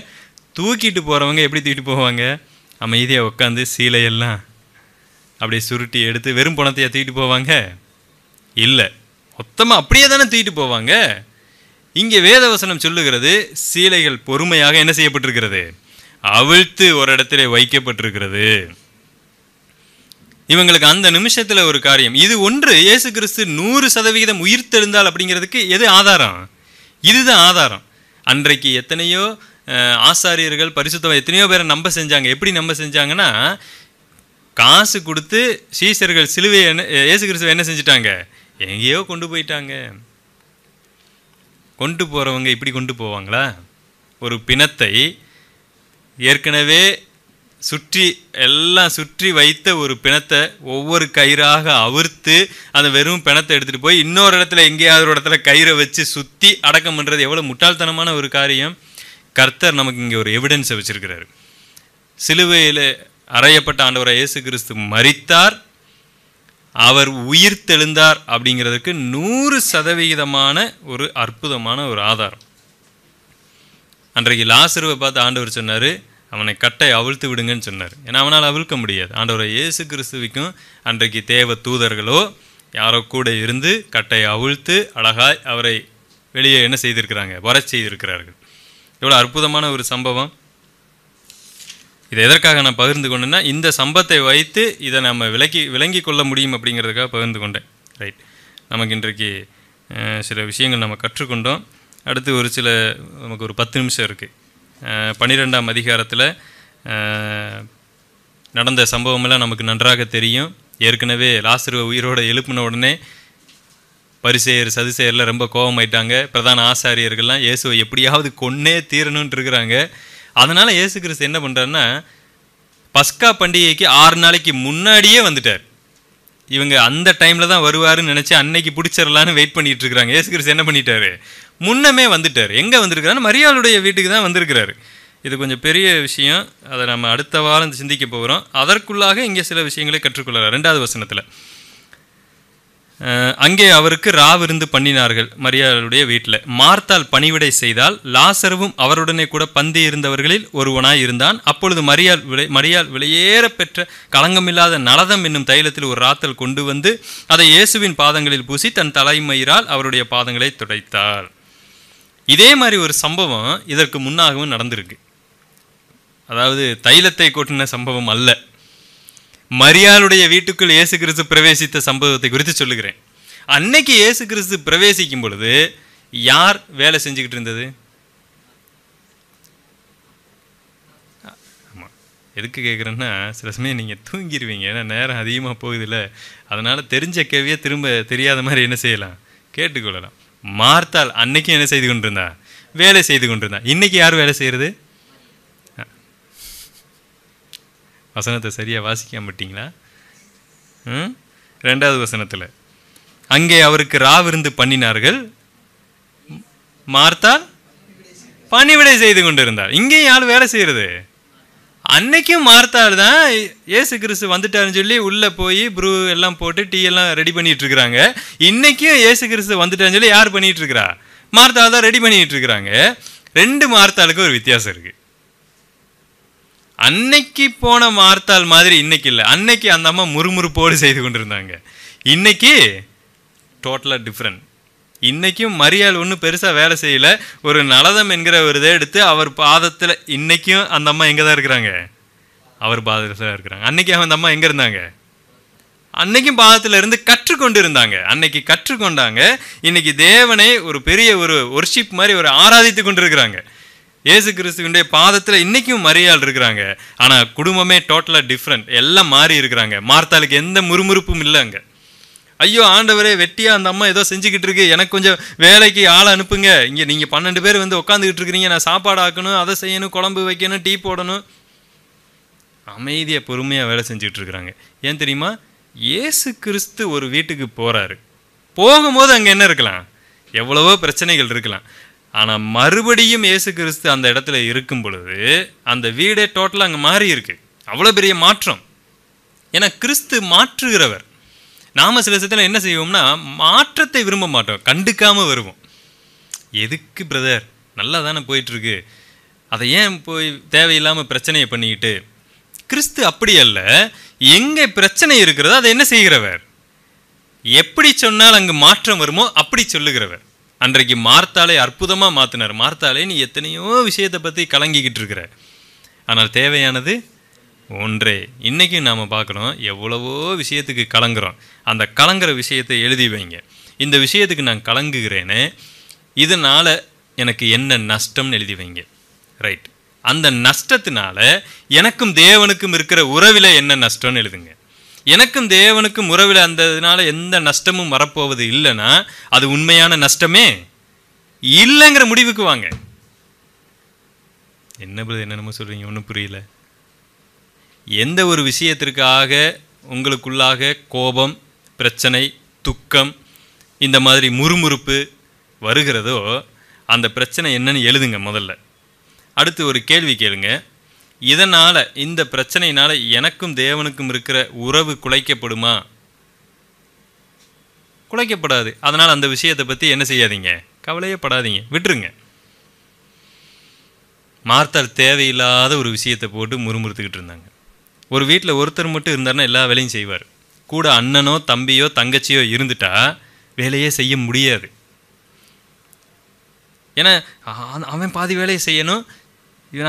தூக்கிட்டு போகிறவங்க எப்படி தூக்கிட்டு போவாங்க அமைதியாக உட்காந்து சீலையெல்லாம் அப்படியே சுருட்டி எடுத்து வெறும் பணத்தையா தூக்கிட்டு போவாங்க இல்லை மொத்தமாக அப்படியே தானே தூக்கிட்டு போவாங்க இங்கே வேதவசனம் சொல்லுகிறது சீலைகள் பொறுமையாக என்ன செய்யப்பட்டிருக்கிறது அவிழ்த்து ஒரு இடத்துல வைக்கப்பட்டிருக்கிறது இவங்களுக்கு அந்த நிமிஷத்தில் ஒரு காரியம் இது ஒன்று இயேசு கிறிஸ்து நூறு சதவிகிதம் உயிர்த்தெழுந்தால் அப்படிங்கிறதுக்கு எது ஆதாரம் இதுதான் ஆதாரம் அன்றைக்கு எத்தனையோ ஆசாரியர்கள் பரிசுத்தம் எத்தனையோ பேரை நம்ப செஞ்சாங்க எப்படி நம்ப செஞ்சாங்கன்னா காசு கொடுத்து சீசர்கள் சிலுவை என்ன இயேசு கிறிஸ்துவை என்ன செஞ்சிட்டாங்க எங்கேயோ கொண்டு போயிட்டாங்க கொண்டு போகிறவங்க இப்படி கொண்டு போவாங்களா ஒரு பிணத்தை ஏற்கனவே சுற்றி எல்லாம் சுற்றி வைத்த ஒரு பிணத்தை ஒவ்வொரு கயிறாக அவிர்த்து அந்த வெறும் பிணத்தை எடுத்துகிட்டு போய் இன்னொரு இடத்துல எங்கேயாவது ஒரு இடத்துல கயிறை வச்சு சுற்றி அடக்கம் பண்ணுறது எவ்வளோ முட்டாள்தனமான ஒரு காரியம் கர்த்தர் நமக்கு இங்கே ஒரு எவிடன்ஸை வச்சுருக்கிறாரு சிலுவையில் அறையப்பட்ட ஆண்டவரை இயேசு கிறிஸ்து மறித்தார் அவர் உயிர் தெழுந்தார் அப்படிங்கிறதுக்கு நூறு சதவிகிதமான ஒரு அற்புதமான ஒரு ஆதாரம் அன்றைக்கு லாசருவை பார்த்து ஆண்டவர் சொன்னார் அவனை கட்டை அவிழ்த்து விடுங்கன்னு சொன்னார் ஏன்னா அவனால் அவிழ்க்க முடியாது ஆண்டவர் இயேசு கிறிஸ்துவிக்கும் அன்றைக்கு தேவ தூதர்களோ யாரோ கூட இருந்து கட்டை அவிழ்த்து அழகாய் அவரை வெளியே என்ன செய்திருக்கிறாங்க வர செய்திருக்கிறார்கள் இவ்வளோ அற்புதமான ஒரு சம்பவம் இதை எதற்காக நான் பகிர்ந்து கொண்டேன்னா இந்த சம்பத்தை வைத்து இதை நம்ம விலக்கி விளங்கி கொள்ள முடியும் அப்படிங்கிறதுக்காக பகிர்ந்து கொண்டேன் ரைட் நமக்கு இன்றைக்கு சில விஷயங்கள் நம்ம கற்றுக்கொண்டோம் அடுத்து ஒரு சில நமக்கு ஒரு பத்து நிமிஷம் இருக்குது பன்னிரெண்டாம் அதிகாரத்தில் நடந்த சம்பவமெல்லாம் நமக்கு நன்றாக தெரியும் ஏற்கனவே லாசருவை உயிரோடு எழுப்பின உடனே பரிசெயர் செய்யறில் ரொம்ப கோபமாயிட்டாங்க பிரதான ஆசாரியர்கள்லாம் இயேசுவை எப்படியாவது கொன்னே தீரணுன்ட்டு இருக்கிறாங்க அதனால் ஏசு கிறிஸ்து என்ன பண்ணுறாருன்னா பஸ்கா பண்டிகைக்கு ஆறு நாளைக்கு முன்னாடியே வந்துட்டார் இவங்க அந்த டைமில் தான் வருவாருன்னு நினச்சி அன்னைக்கு பிடிச்சிடலான்னு வெயிட் பண்ணிகிட்டு இருக்கிறாங்க ஏசு கிறிஸ்து என்ன பண்ணிட்டாரு முன்னமே வந்துட்டார் எங்கே வந்திருக்கிறாருன்னு மரியாளுடைய வீட்டுக்கு தான் வந்திருக்கிறாரு இது கொஞ்சம் பெரிய விஷயம் அதை நம்ம அடுத்த வாரம் சிந்திக்க போகிறோம் அதற்குள்ளாக இங்கே சில விஷயங்களை கற்றுக்கொள்ளலாம் ரெண்டாவது வசனத்தில் அங்கே அவருக்கு ராவிருந்து பண்ணினார்கள் மரியாளுடைய வீட்டில் மார்த்தால் பணிவிடை செய்தால் லாசருவும் அவருடனே கூட பந்தி இருந்தவர்களில் ஒருவனாய் இருந்தான் அப்பொழுது மரியால் விலை மரியால் விலையேற பெற்ற களங்கமில்லாத நலதம் என்னும் தைலத்தில் ஒரு ராத்தல் கொண்டு வந்து அதை இயேசுவின் பாதங்களில் பூசி தன் தலைமயிரால் அவருடைய பாதங்களை துடைத்தார் இதே மாதிரி ஒரு சம்பவம் இதற்கு முன்னாகவும் நடந்திருக்கு அதாவது தைலத்தை கொட்டின சம்பவம் அல்ல மரியாளுடைய வீட்டுக்குள் இயேசு கிறிஸ்து பிரவேசித்த சம்பவத்தை குறித்து சொல்லுகிறேன் அன்னைக்கு இயேசு கிறிஸ்து பிரவேசிக்கும் பொழுது யார் வேலை செஞ்சுக்கிட்டு இருந்தது எதுக்கு கேட்குறேன்னா சில சமயம் நீங்கள் தூங்கிடுவீங்க ஏன்னா நேரம் அதிகமாக போகுதில்ல அதனால் தெரிஞ்ச கேள்வியை திரும்ப தெரியாத மாதிரி என்ன செய்யலாம் கேட்டுக்கொள்ளலாம் மார்த்தால் அன்னைக்கும் என்ன செய்து கொண்டிருந்தா வேலை செய்து கொண்டிருந்தா இன்றைக்கி யார் வேலை செய்கிறது வசனத்தை சரியாக வாசிக்க மாட்டிங்களா ரெண்டாவது வசனத்தில் அங்கே அவருக்கு ராவிருந்து பண்ணினார்கள் மார்த்தால் பணிவிடை செய்து கொண்டிருந்தார் இங்கேயும் யார் வேலை செய்கிறது அன்னைக்கும் மார்த்தாள் தான் ஏசு கிறிஸ்து வந்துட்டாருன்னு சொல்லி உள்ளே போய் ப்ரூ எல்லாம் போட்டு டீ எல்லாம் ரெடி பண்ணிட்டு இருக்கிறாங்க இன்னைக்கும் ஏசு கிறிஸ்து வந்துட்டாருன்னு சொல்லி யார் பண்ணிட்டு இருக்கிறா மார்த்தாள் தான் ரெடி பண்ணிட்டு இருக்கிறாங்க ரெண்டு மார்த்தாளுக்கு ஒரு வித்தியாசம் இருக்குது அன்னைக்கு போன மார்த்தால் மாதிரி இன்னைக்கு இல்லை அன்னைக்கு அந்த அம்மா முறுமுறுப்போடு செய்து கொண்டிருந்தாங்க இன்னைக்கு டோட்டலாக டிஃப்ரெண்ட் இன்றைக்கும் மரியாள் ஒன்றும் பெருசாக வேலை செய்யலை ஒரு நலதம் என்கிற ஒரு இதை எடுத்து அவர் பாதத்தில் இன்றைக்கும் அந்த அம்மா எங்கே தான் இருக்கிறாங்க அவர் பாதத்தில் தான் இருக்கிறாங்க அன்றைக்கி அந்த அம்மா எங்கே இருந்தாங்க அன்னைக்கும் பாதத்தில் இருந்து கற்றுக்கொண்டு இருந்தாங்க அன்னைக்கு கற்றுக்கொண்டாங்க இன்னைக்கு தேவனை ஒரு பெரிய ஒரு ஒர்ஷிப் மாதிரி ஒரு ஆராதித்து கொண்டு இருக்கிறாங்க ஏசு கிறிஸ்துவனுடைய பாதத்தில் இன்றைக்கும் மரியாள் இருக்கிறாங்க ஆனால் குடும்பமே டோட்டலாக டிஃப்ரெண்ட் எல்லாம் மாறி இருக்கிறாங்க மார்த்தாளுக்கு எந்த முறுமுறுப்பும் இல்லை அங்கே ஐயோ ஆண்டவரே வெட்டியாக அந்த அம்மா ஏதோ செஞ்சுக்கிட்டு இருக்கு எனக்கு கொஞ்சம் வேலைக்கு ஆளை அனுப்புங்க இங்கே நீங்கள் பன்னெண்டு பேர் வந்து உட்காந்துக்கிட்டு இருக்கிறீங்க நான் சாப்பாடு ஆக்கணும் அதை செய்யணும் குழம்பு வைக்கணும் டீ போடணும் அமைதியாக பொறுமையாக வேலை செஞ்சுட்டு இருக்கிறாங்க ஏன் தெரியுமா ஏசு கிறிஸ்து ஒரு வீட்டுக்கு போகிறாரு போகும்போது அங்கே என்ன இருக்கலாம் எவ்வளவோ பிரச்சனைகள் இருக்கலாம் ஆனால் மறுபடியும் இயேசு கிறிஸ்து அந்த இடத்துல இருக்கும் பொழுது அந்த வீடே டோட்டலாக அங்கே மாறி இருக்கு அவ்வளோ பெரிய மாற்றம் ஏன்னா கிறிஸ்து மாற்றுகிறவர் நாம் சில சத்தில் என்ன செய்வோம்னா மாற்றத்தை விரும்ப மாட்டோம் கண்டுக்காமல் வருவோம் எதுக்கு பிரதர் நல்லா தானே போயிட்டுருக்கு அதை ஏன் போய் தேவையில்லாமல் பிரச்சனையை பண்ணிக்கிட்டு கிறிஸ்து அப்படி அல்ல எங்கே பிரச்சனை இருக்கிறதோ அதை என்ன செய்கிறவர் எப்படி சொன்னால் அங்கு மாற்றம் வருமோ அப்படி சொல்லுகிறவர் அன்றைக்கு மார்த்தாலே அற்புதமாக மாற்றினார் மார்த்தாலே நீ எத்தனையோ விஷயத்தை பற்றி கலங்கிக்கிட்டு இருக்கிற ஆனால் தேவையானது ஒன்றே இன்றைக்கும் நாம் பார்க்குறோம் எவ்வளவோ விஷயத்துக்கு கலங்குறோம் அந்த கலங்குற விஷயத்தை எழுதி வைங்க இந்த விஷயத்துக்கு நான் கலங்குகிறேனே இதனால் எனக்கு என்ன நஷ்டம்னு எழுதி வைங்க ரைட் அந்த நஷ்டத்தினால எனக்கும் தேவனுக்கும் இருக்கிற உறவில் என்ன நஷ்டம்னு எழுதுங்க எனக்கும் தேவனுக்கும் உறவில் அந்ததுனால எந்த நஷ்டமும் வரப்போவது இல்லைன்னா அது உண்மையான நஷ்டமே இல்லைங்கிற முடிவுக்கு வாங்க என்ன பிரதர் என்னென்னமோ சொல்கிறீங்க ஒன்றும் புரியல எந்த ஒரு விஷயத்திற்காக உங்களுக்குள்ளாக கோபம் பிரச்சனை துக்கம் இந்த மாதிரி முறுமுறுப்பு வருகிறதோ அந்த பிரச்சனை என்னன்னு எழுதுங்க முதல்ல அடுத்து ஒரு கேள்வி கேளுங்கள் இதனால் இந்த பிரச்சனையினால் எனக்கும் தேவனுக்கும் இருக்கிற உறவு குலைக்கப்படுமா குலைக்கப்படாது அதனால் அந்த விஷயத்தை பற்றி என்ன செய்யாதீங்க கவலையே படாதீங்க விட்டுருங்க மார்த்தால் தேவையில்லாத ஒரு விஷயத்தை போட்டு முறுமுறுத்துக்கிட்டு இருந்தாங்க ஒரு வீட்டில் ஒருத்தர் மட்டும் இருந்தாருன்னா எல்லா வேலையும் செய்வார் கூட அண்ணனோ தம்பியோ தங்கச்சியோ இருந்துட்டா வேலையே செய்ய முடியாது ஏன்னா அவன் பாதி வேலையை செய்யணும்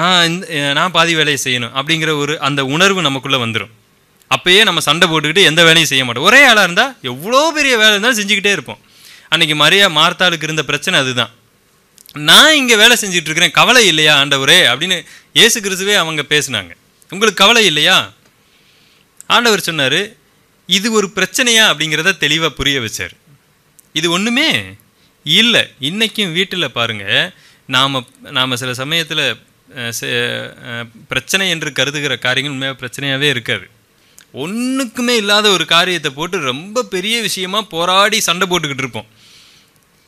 நான் நான் பாதி வேலையை செய்யணும் அப்படிங்கிற ஒரு அந்த உணர்வு நமக்குள்ளே வந்துடும் அப்போயே நம்ம சண்டை போட்டுக்கிட்டு எந்த வேலையும் செய்ய மாட்டோம் ஒரே ஆளாக இருந்தால் எவ்வளோ பெரிய வேலை இருந்தாலும் செஞ்சுக்கிட்டே இருப்போம் அன்றைக்கி மரியா மார்த்தாளுக்கு இருந்த பிரச்சனை அதுதான் நான் இங்கே வேலை இருக்கிறேன் கவலை இல்லையா ஆண்டவரே அப்படின்னு ஏசு கிறிஸ்துவே அவங்க பேசினாங்க உங்களுக்கு கவலை இல்லையா ஆண்டவர் சொன்னார் இது ஒரு பிரச்சனையா அப்படிங்கிறத தெளிவாக புரிய வச்சார் இது ஒன்றுமே இல்லை இன்றைக்கும் வீட்டில் பாருங்கள் நாம் நாம் சில சமயத்தில் பிரச்சனை என்று கருதுகிற காரியங்கள் உண்மையாக பிரச்சனையாகவே இருக்காது ஒன்றுக்குமே இல்லாத ஒரு காரியத்தை போட்டு ரொம்ப பெரிய விஷயமாக போராடி சண்டை போட்டுக்கிட்டு இருப்போம்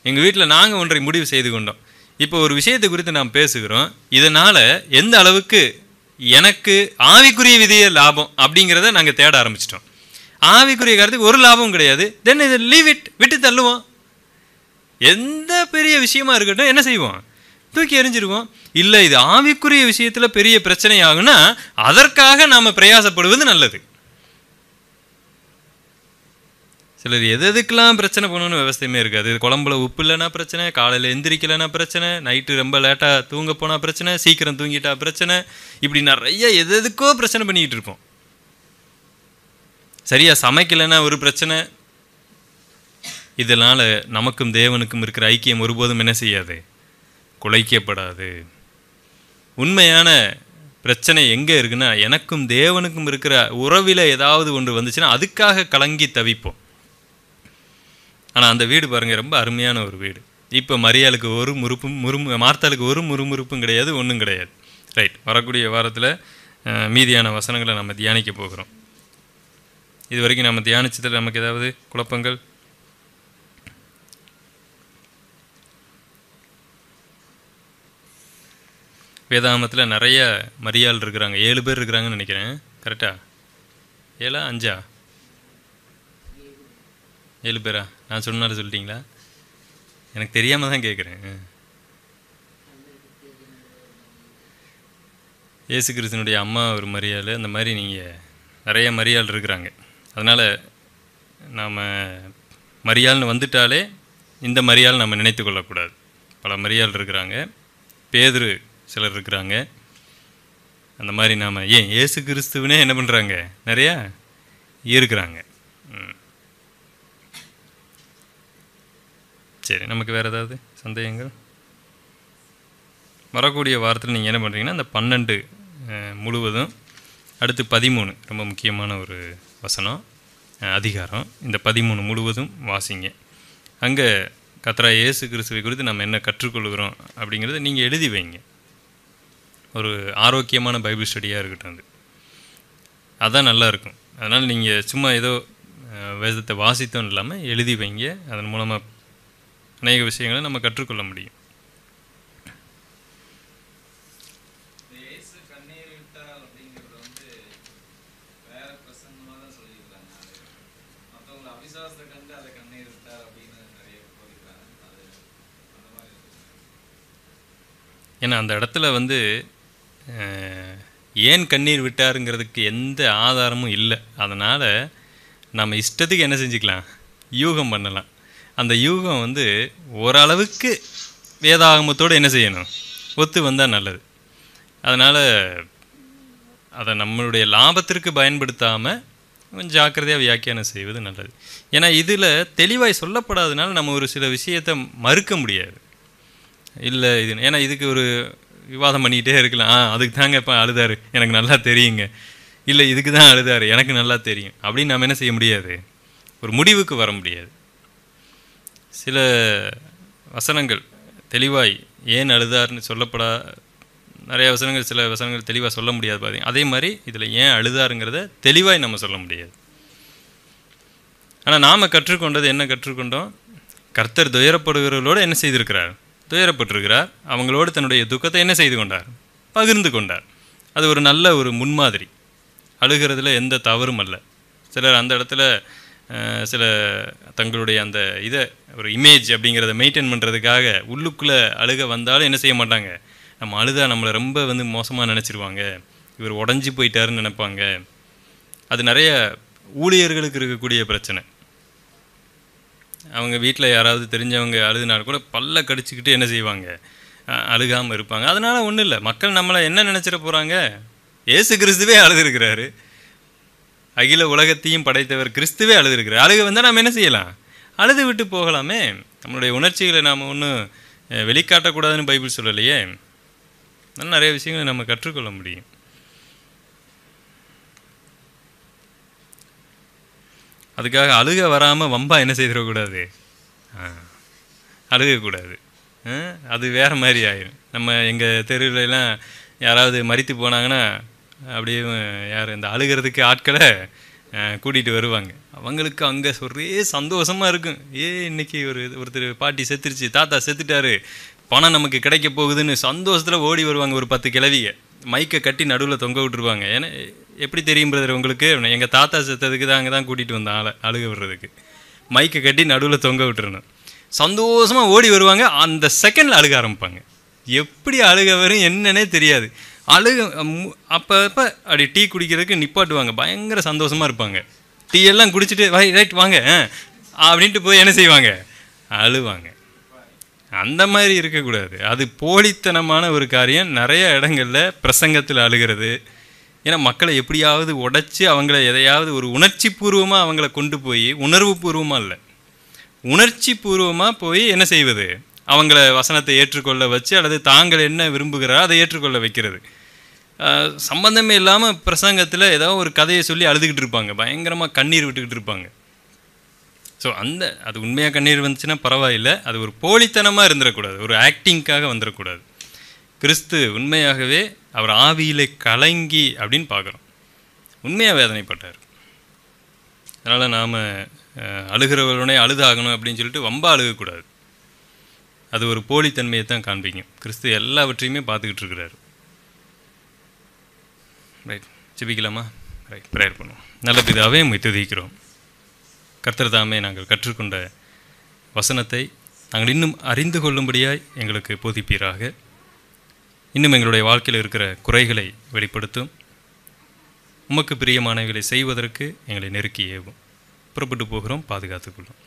எங்கள் வீட்டில் நாங்கள் ஒன்றை முடிவு செய்து கொண்டோம் இப்போ ஒரு விஷயத்தை குறித்து நாம் பேசுகிறோம் இதனால் எந்த அளவுக்கு எனக்கு ஆவிக்குரிய விதைய லாபம் அப்படிங்கிறத நாங்கள் தேட ஆரம்பிச்சிட்டோம் ஆவிக்குரிய காரத்துக்கு ஒரு லாபமும் கிடையாது தென் இதை லீவ் இட் விட்டு தள்ளுவோம் எந்த பெரிய விஷயமா இருக்கட்டும் என்ன செய்வோம் தூக்கி எரிஞ்சிருவோம் இல்லை இது ஆவிக்குரிய விஷயத்தில் பெரிய பிரச்சனை ஆகுனா அதற்காக நாம் பிரயாசப்படுவது நல்லது சிலர் எது எதுக்கெல்லாம் பிரச்சனை பண்ணணும்னு விவசாயமே இருக்காது குழம்புல உப்பு இல்லைனா பிரச்சனை காலையில் எந்திரிக்கலைன்னா பிரச்சனை நைட்டு ரொம்ப லேட்டாக தூங்க போனால் பிரச்சனை சீக்கிரம் தூங்கிட்டா பிரச்சனை இப்படி நிறைய எது எதுக்கோ பிரச்சனை பண்ணிக்கிட்டு இருப்போம் சரியாக சமைக்கலைன்னா ஒரு பிரச்சனை இதனால் நமக்கும் தேவனுக்கும் இருக்கிற ஐக்கியம் ஒருபோதும் என்ன செய்யாது குலைக்கப்படாது உண்மையான பிரச்சனை எங்கே இருக்குன்னா எனக்கும் தேவனுக்கும் இருக்கிற உறவில் ஏதாவது ஒன்று வந்துச்சுன்னா அதுக்காக கலங்கி தவிப்போம் ஆனால் அந்த வீடு பாருங்கள் ரொம்ப அருமையான ஒரு வீடு இப்போ மரியாளுக்கு ஒரு முறுப்பும் முறுமு மார்த்தாளுக்கு ஒரு முறுமுறுப்பும் கிடையாது ஒன்றும் கிடையாது ரைட் வரக்கூடிய வாரத்தில் மீதியான வசனங்களை நம்ம தியானிக்க போகிறோம் இது வரைக்கும் நம்ம தியானிச்சதில் நமக்கு ஏதாவது குழப்பங்கள் வேதாமத்தில் நிறைய மரியாள் இருக்கிறாங்க ஏழு பேர் இருக்கிறாங்கன்னு நினைக்கிறேன் கரெக்டா ஏழா அஞ்சா ஏழு பேரா நான் சொன்னாலும் சொல்லிட்டீங்களா எனக்கு தெரியாமல் தான் கேட்குறேன் இயேசு கிருஷ்ணனுடைய அம்மா ஒரு மரியாள் அந்த மாதிரி நீங்கள் நிறைய மரியாள் இருக்கிறாங்க அதனால் நாம் மரியாள்னு வந்துட்டாலே இந்த மரியாள் நம்ம நினைத்து கொள்ளக்கூடாது பல மரியாள் இருக்கிறாங்க பேதுரு சிலர் இருக்கிறாங்க அந்த மாதிரி நாம் ஏன் ஏசு கிறிஸ்துவனே என்ன பண்ணுறாங்க நிறையா இருக்கிறாங்க சரி நமக்கு வேறு ஏதாவது சந்தேகங்கள் வரக்கூடிய வாரத்தில் நீங்கள் என்ன பண்ணுறீங்கன்னா அந்த பன்னெண்டு முழுவதும் அடுத்து பதிமூணு ரொம்ப முக்கியமான ஒரு வசனம் அதிகாரம் இந்த பதிமூணு முழுவதும் வாசிங்க அங்கே கத்ரா இயேசு கிறிஸ்துவை குறித்து நம்ம என்ன கற்றுக்கொள்கிறோம் அப்படிங்கிறத நீங்கள் எழுதி வைங்க ஒரு ஆரோக்கியமான பைபிள் ஸ்டடியாக இருக்கட்டும் அது அதான் நல்லா இருக்கும் அதனால் நீங்கள் சும்மா ஏதோ வேதத்தை வாசித்தோம் இல்லாமல் எழுதி வைங்க அதன் மூலமாக அநேக விஷயங்களை நம்ம கற்றுக்கொள்ள முடியும் ஏன்னா அந்த இடத்துல வந்து ஏன் கண்ணீர் விட்டாருங்கிறதுக்கு எந்த ஆதாரமும் இல்லை அதனால் நம்ம இஷ்டத்துக்கு என்ன செஞ்சுக்கலாம் யூகம் பண்ணலாம் அந்த யூகம் வந்து ஓரளவுக்கு வேதாகமத்தோடு என்ன செய்யணும் ஒத்து வந்தால் நல்லது அதனால் அதை நம்மளுடைய லாபத்திற்கு பயன்படுத்தாமல் கொஞ்சம் ஜாக்கிரதையாக வியாக்கியானம் செய்வது நல்லது ஏன்னா இதில் தெளிவாய் சொல்லப்படாதனால நம்ம ஒரு சில விஷயத்தை மறுக்க முடியாது இல்லை இது ஏன்னா இதுக்கு ஒரு விவாதம் பண்ணிக்கிட்டே இருக்கலாம் ஆ அதுக்கு தாங்க இப்போ அழுதாரு எனக்கு நல்லா தெரியுங்க இல்லை இதுக்கு தான் அழுதாரு எனக்கு நல்லா தெரியும் அப்படின்னு நம்ம என்ன செய்ய முடியாது ஒரு முடிவுக்கு வர முடியாது சில வசனங்கள் தெளிவாய் ஏன் அழுதார்னு சொல்லப்படா நிறைய வசனங்கள் சில வசனங்கள் தெளிவாக சொல்ல முடியாது பார்த்தீங்க அதே மாதிரி இதில் ஏன் அழுதாருங்கிறத தெளிவாய் நம்ம சொல்ல முடியாது ஆனால் நாம் கற்றுக்கொண்டது என்ன கற்றுக்கொண்டோம் கர்த்தர் துயரப்படுகிறவர்களோடு என்ன செய்திருக்கிறார் துயரப்பட்டிருக்கிறார் அவங்களோடு தன்னுடைய துக்கத்தை என்ன செய்து கொண்டார் பகிர்ந்து கொண்டார் அது ஒரு நல்ல ஒரு முன்மாதிரி அழுகிறதுல எந்த தவறும் அல்ல சிலர் அந்த இடத்துல சில தங்களுடைய அந்த இதை ஒரு இமேஜ் அப்படிங்கிறத மெயின்டைன் பண்ணுறதுக்காக உள்ளுக்குள்ளே அழுக வந்தாலும் என்ன செய்ய மாட்டாங்க நம்ம அழுதா நம்மளை ரொம்ப வந்து மோசமாக நினச்சிருவாங்க இவர் உடஞ்சி போயிட்டாருன்னு நினைப்பாங்க அது நிறைய ஊழியர்களுக்கு இருக்கக்கூடிய பிரச்சனை அவங்க வீட்டில் யாராவது தெரிஞ்சவங்க அழுதுனா கூட பல்ல கடிச்சிக்கிட்டு என்ன செய்வாங்க அழுகாமல் இருப்பாங்க அதனால் ஒன்றும் இல்லை மக்கள் நம்மளை என்ன நினச்சிட போகிறாங்க ஏசு கிறிஸ்துவே அழுதுருக்கிறாரு அகில உலகத்தையும் படைத்தவர் கிறிஸ்துவே அழுதுருக்கிறார் அழுக வந்தால் நாம் என்ன செய்யலாம் அழுது விட்டு போகலாமே நம்மளுடைய உணர்ச்சிகளை நாம் ஒன்றும் வெளிக்காட்டக்கூடாதுன்னு பைபிள் சொல்லலையே நிறைய விஷயங்களை நம்ம கற்றுக்கொள்ள முடியும் அதுக்காக அழுக வராமல் வம்பா என்ன செய்திடக்கூடாது அழுகக்கூடாது அது வேறு மாதிரி ஆயிரும் நம்ம எங்கள் தெருவிலலாம் யாராவது மறித்து போனாங்கன்னா அப்படியே யார் இந்த அழுகிறதுக்கு ஆட்களை கூட்டிகிட்டு வருவாங்க அவங்களுக்கு அங்கே ஒரே சந்தோஷமாக இருக்கும் ஏ இன்னைக்கு ஒரு ஒருத்தர் பாட்டி செத்துருச்சு தாத்தா செத்துட்டாரு பணம் நமக்கு கிடைக்க போகுதுன்னு சந்தோஷத்தில் ஓடி வருவாங்க ஒரு பத்து கிழவியை மைக்கை கட்டி நடுவில் தொங்க விட்டுருவாங்க ஏன்னா எப்படி தெரியும் பிரதர் உங்களுக்கு எங்கள் தாத்தா செத்ததுக்கு தான் அங்கே தான் கூட்டிகிட்டு வந்தான் ஆளை அழுக விடுறதுக்கு மைக்கை கட்டி நடுவில் தொங்க விட்டுருணும் சந்தோஷமாக ஓடி வருவாங்க அந்த செகண்டில் அழுக ஆரம்பிப்பாங்க எப்படி அழுக வரும் என்னன்னே தெரியாது அழுக அப்போ அப்போ அப்படி டீ குடிக்கிறதுக்கு நிப்பாட்டுவாங்க பயங்கர சந்தோஷமாக இருப்பாங்க டீ எல்லாம் குடிச்சிட்டு வை ரைட் வாங்க அப்படின்ட்டு போய் என்ன செய்வாங்க அழுவாங்க அந்த மாதிரி இருக்கக்கூடாது அது போலித்தனமான ஒரு காரியம் நிறைய இடங்களில் பிரசங்கத்தில் அழுகிறது ஏன்னா மக்களை எப்படியாவது உடைச்சி அவங்கள எதையாவது ஒரு உணர்ச்சி பூர்வமாக அவங்கள கொண்டு போய் உணர்வு பூர்வமாக இல்லை உணர்ச்சி பூர்வமாக போய் என்ன செய்வது அவங்கள வசனத்தை ஏற்றுக்கொள்ள வச்சு அல்லது தாங்கள் என்ன விரும்புகிறாரோ அதை ஏற்றுக்கொள்ள வைக்கிறது சம்பந்தமே இல்லாமல் பிரசங்கத்தில் ஏதோ ஒரு கதையை சொல்லி அழுதுகிட்டு இருப்பாங்க பயங்கரமாக கண்ணீர் விட்டுக்கிட்டு இருப்பாங்க ஸோ அந்த அது உண்மையாக கண்ணீர் வந்துச்சுன்னா பரவாயில்லை அது ஒரு போலித்தனமாக இருந்துடக்கூடாது ஒரு ஆக்டிங்க்காக வந்துடக்கூடாது கிறிஸ்து உண்மையாகவே அவர் ஆவியிலே கலங்கி அப்படின்னு பார்க்குறோம் உண்மையாக வேதனைப்பட்டார் அதனால் நாம் அழுகிறவருடனே அழுதாகணும் அப்படின்னு சொல்லிட்டு வம்ப அழுகக்கூடாது அது ஒரு போலித்தன்மையை தான் காண்பிக்கும் கிறிஸ்து எல்லாவற்றையுமே பார்த்துக்கிட்டு இருக்கிறார் ரைட் ஜிபிக்கலாமா ரைட் ப்ரேயர் பண்ணுவோம் நல்ல பிதாவே துதிக்கிறோம் கர்த்தர்தாமே நாங்கள் கற்றுக்கொண்ட வசனத்தை நாங்கள் இன்னும் அறிந்து கொள்ளும்படியாய் எங்களுக்கு போதிப்பீராக இன்னும் எங்களுடைய வாழ்க்கையில் இருக்கிற குறைகளை வெளிப்படுத்தும் உமக்கு பிரியமானவைகளை செய்வதற்கு எங்களை நெருக்கி ஏவும் புறப்பட்டு போகிறோம் பாதுகாத்துக்கொள்ளும்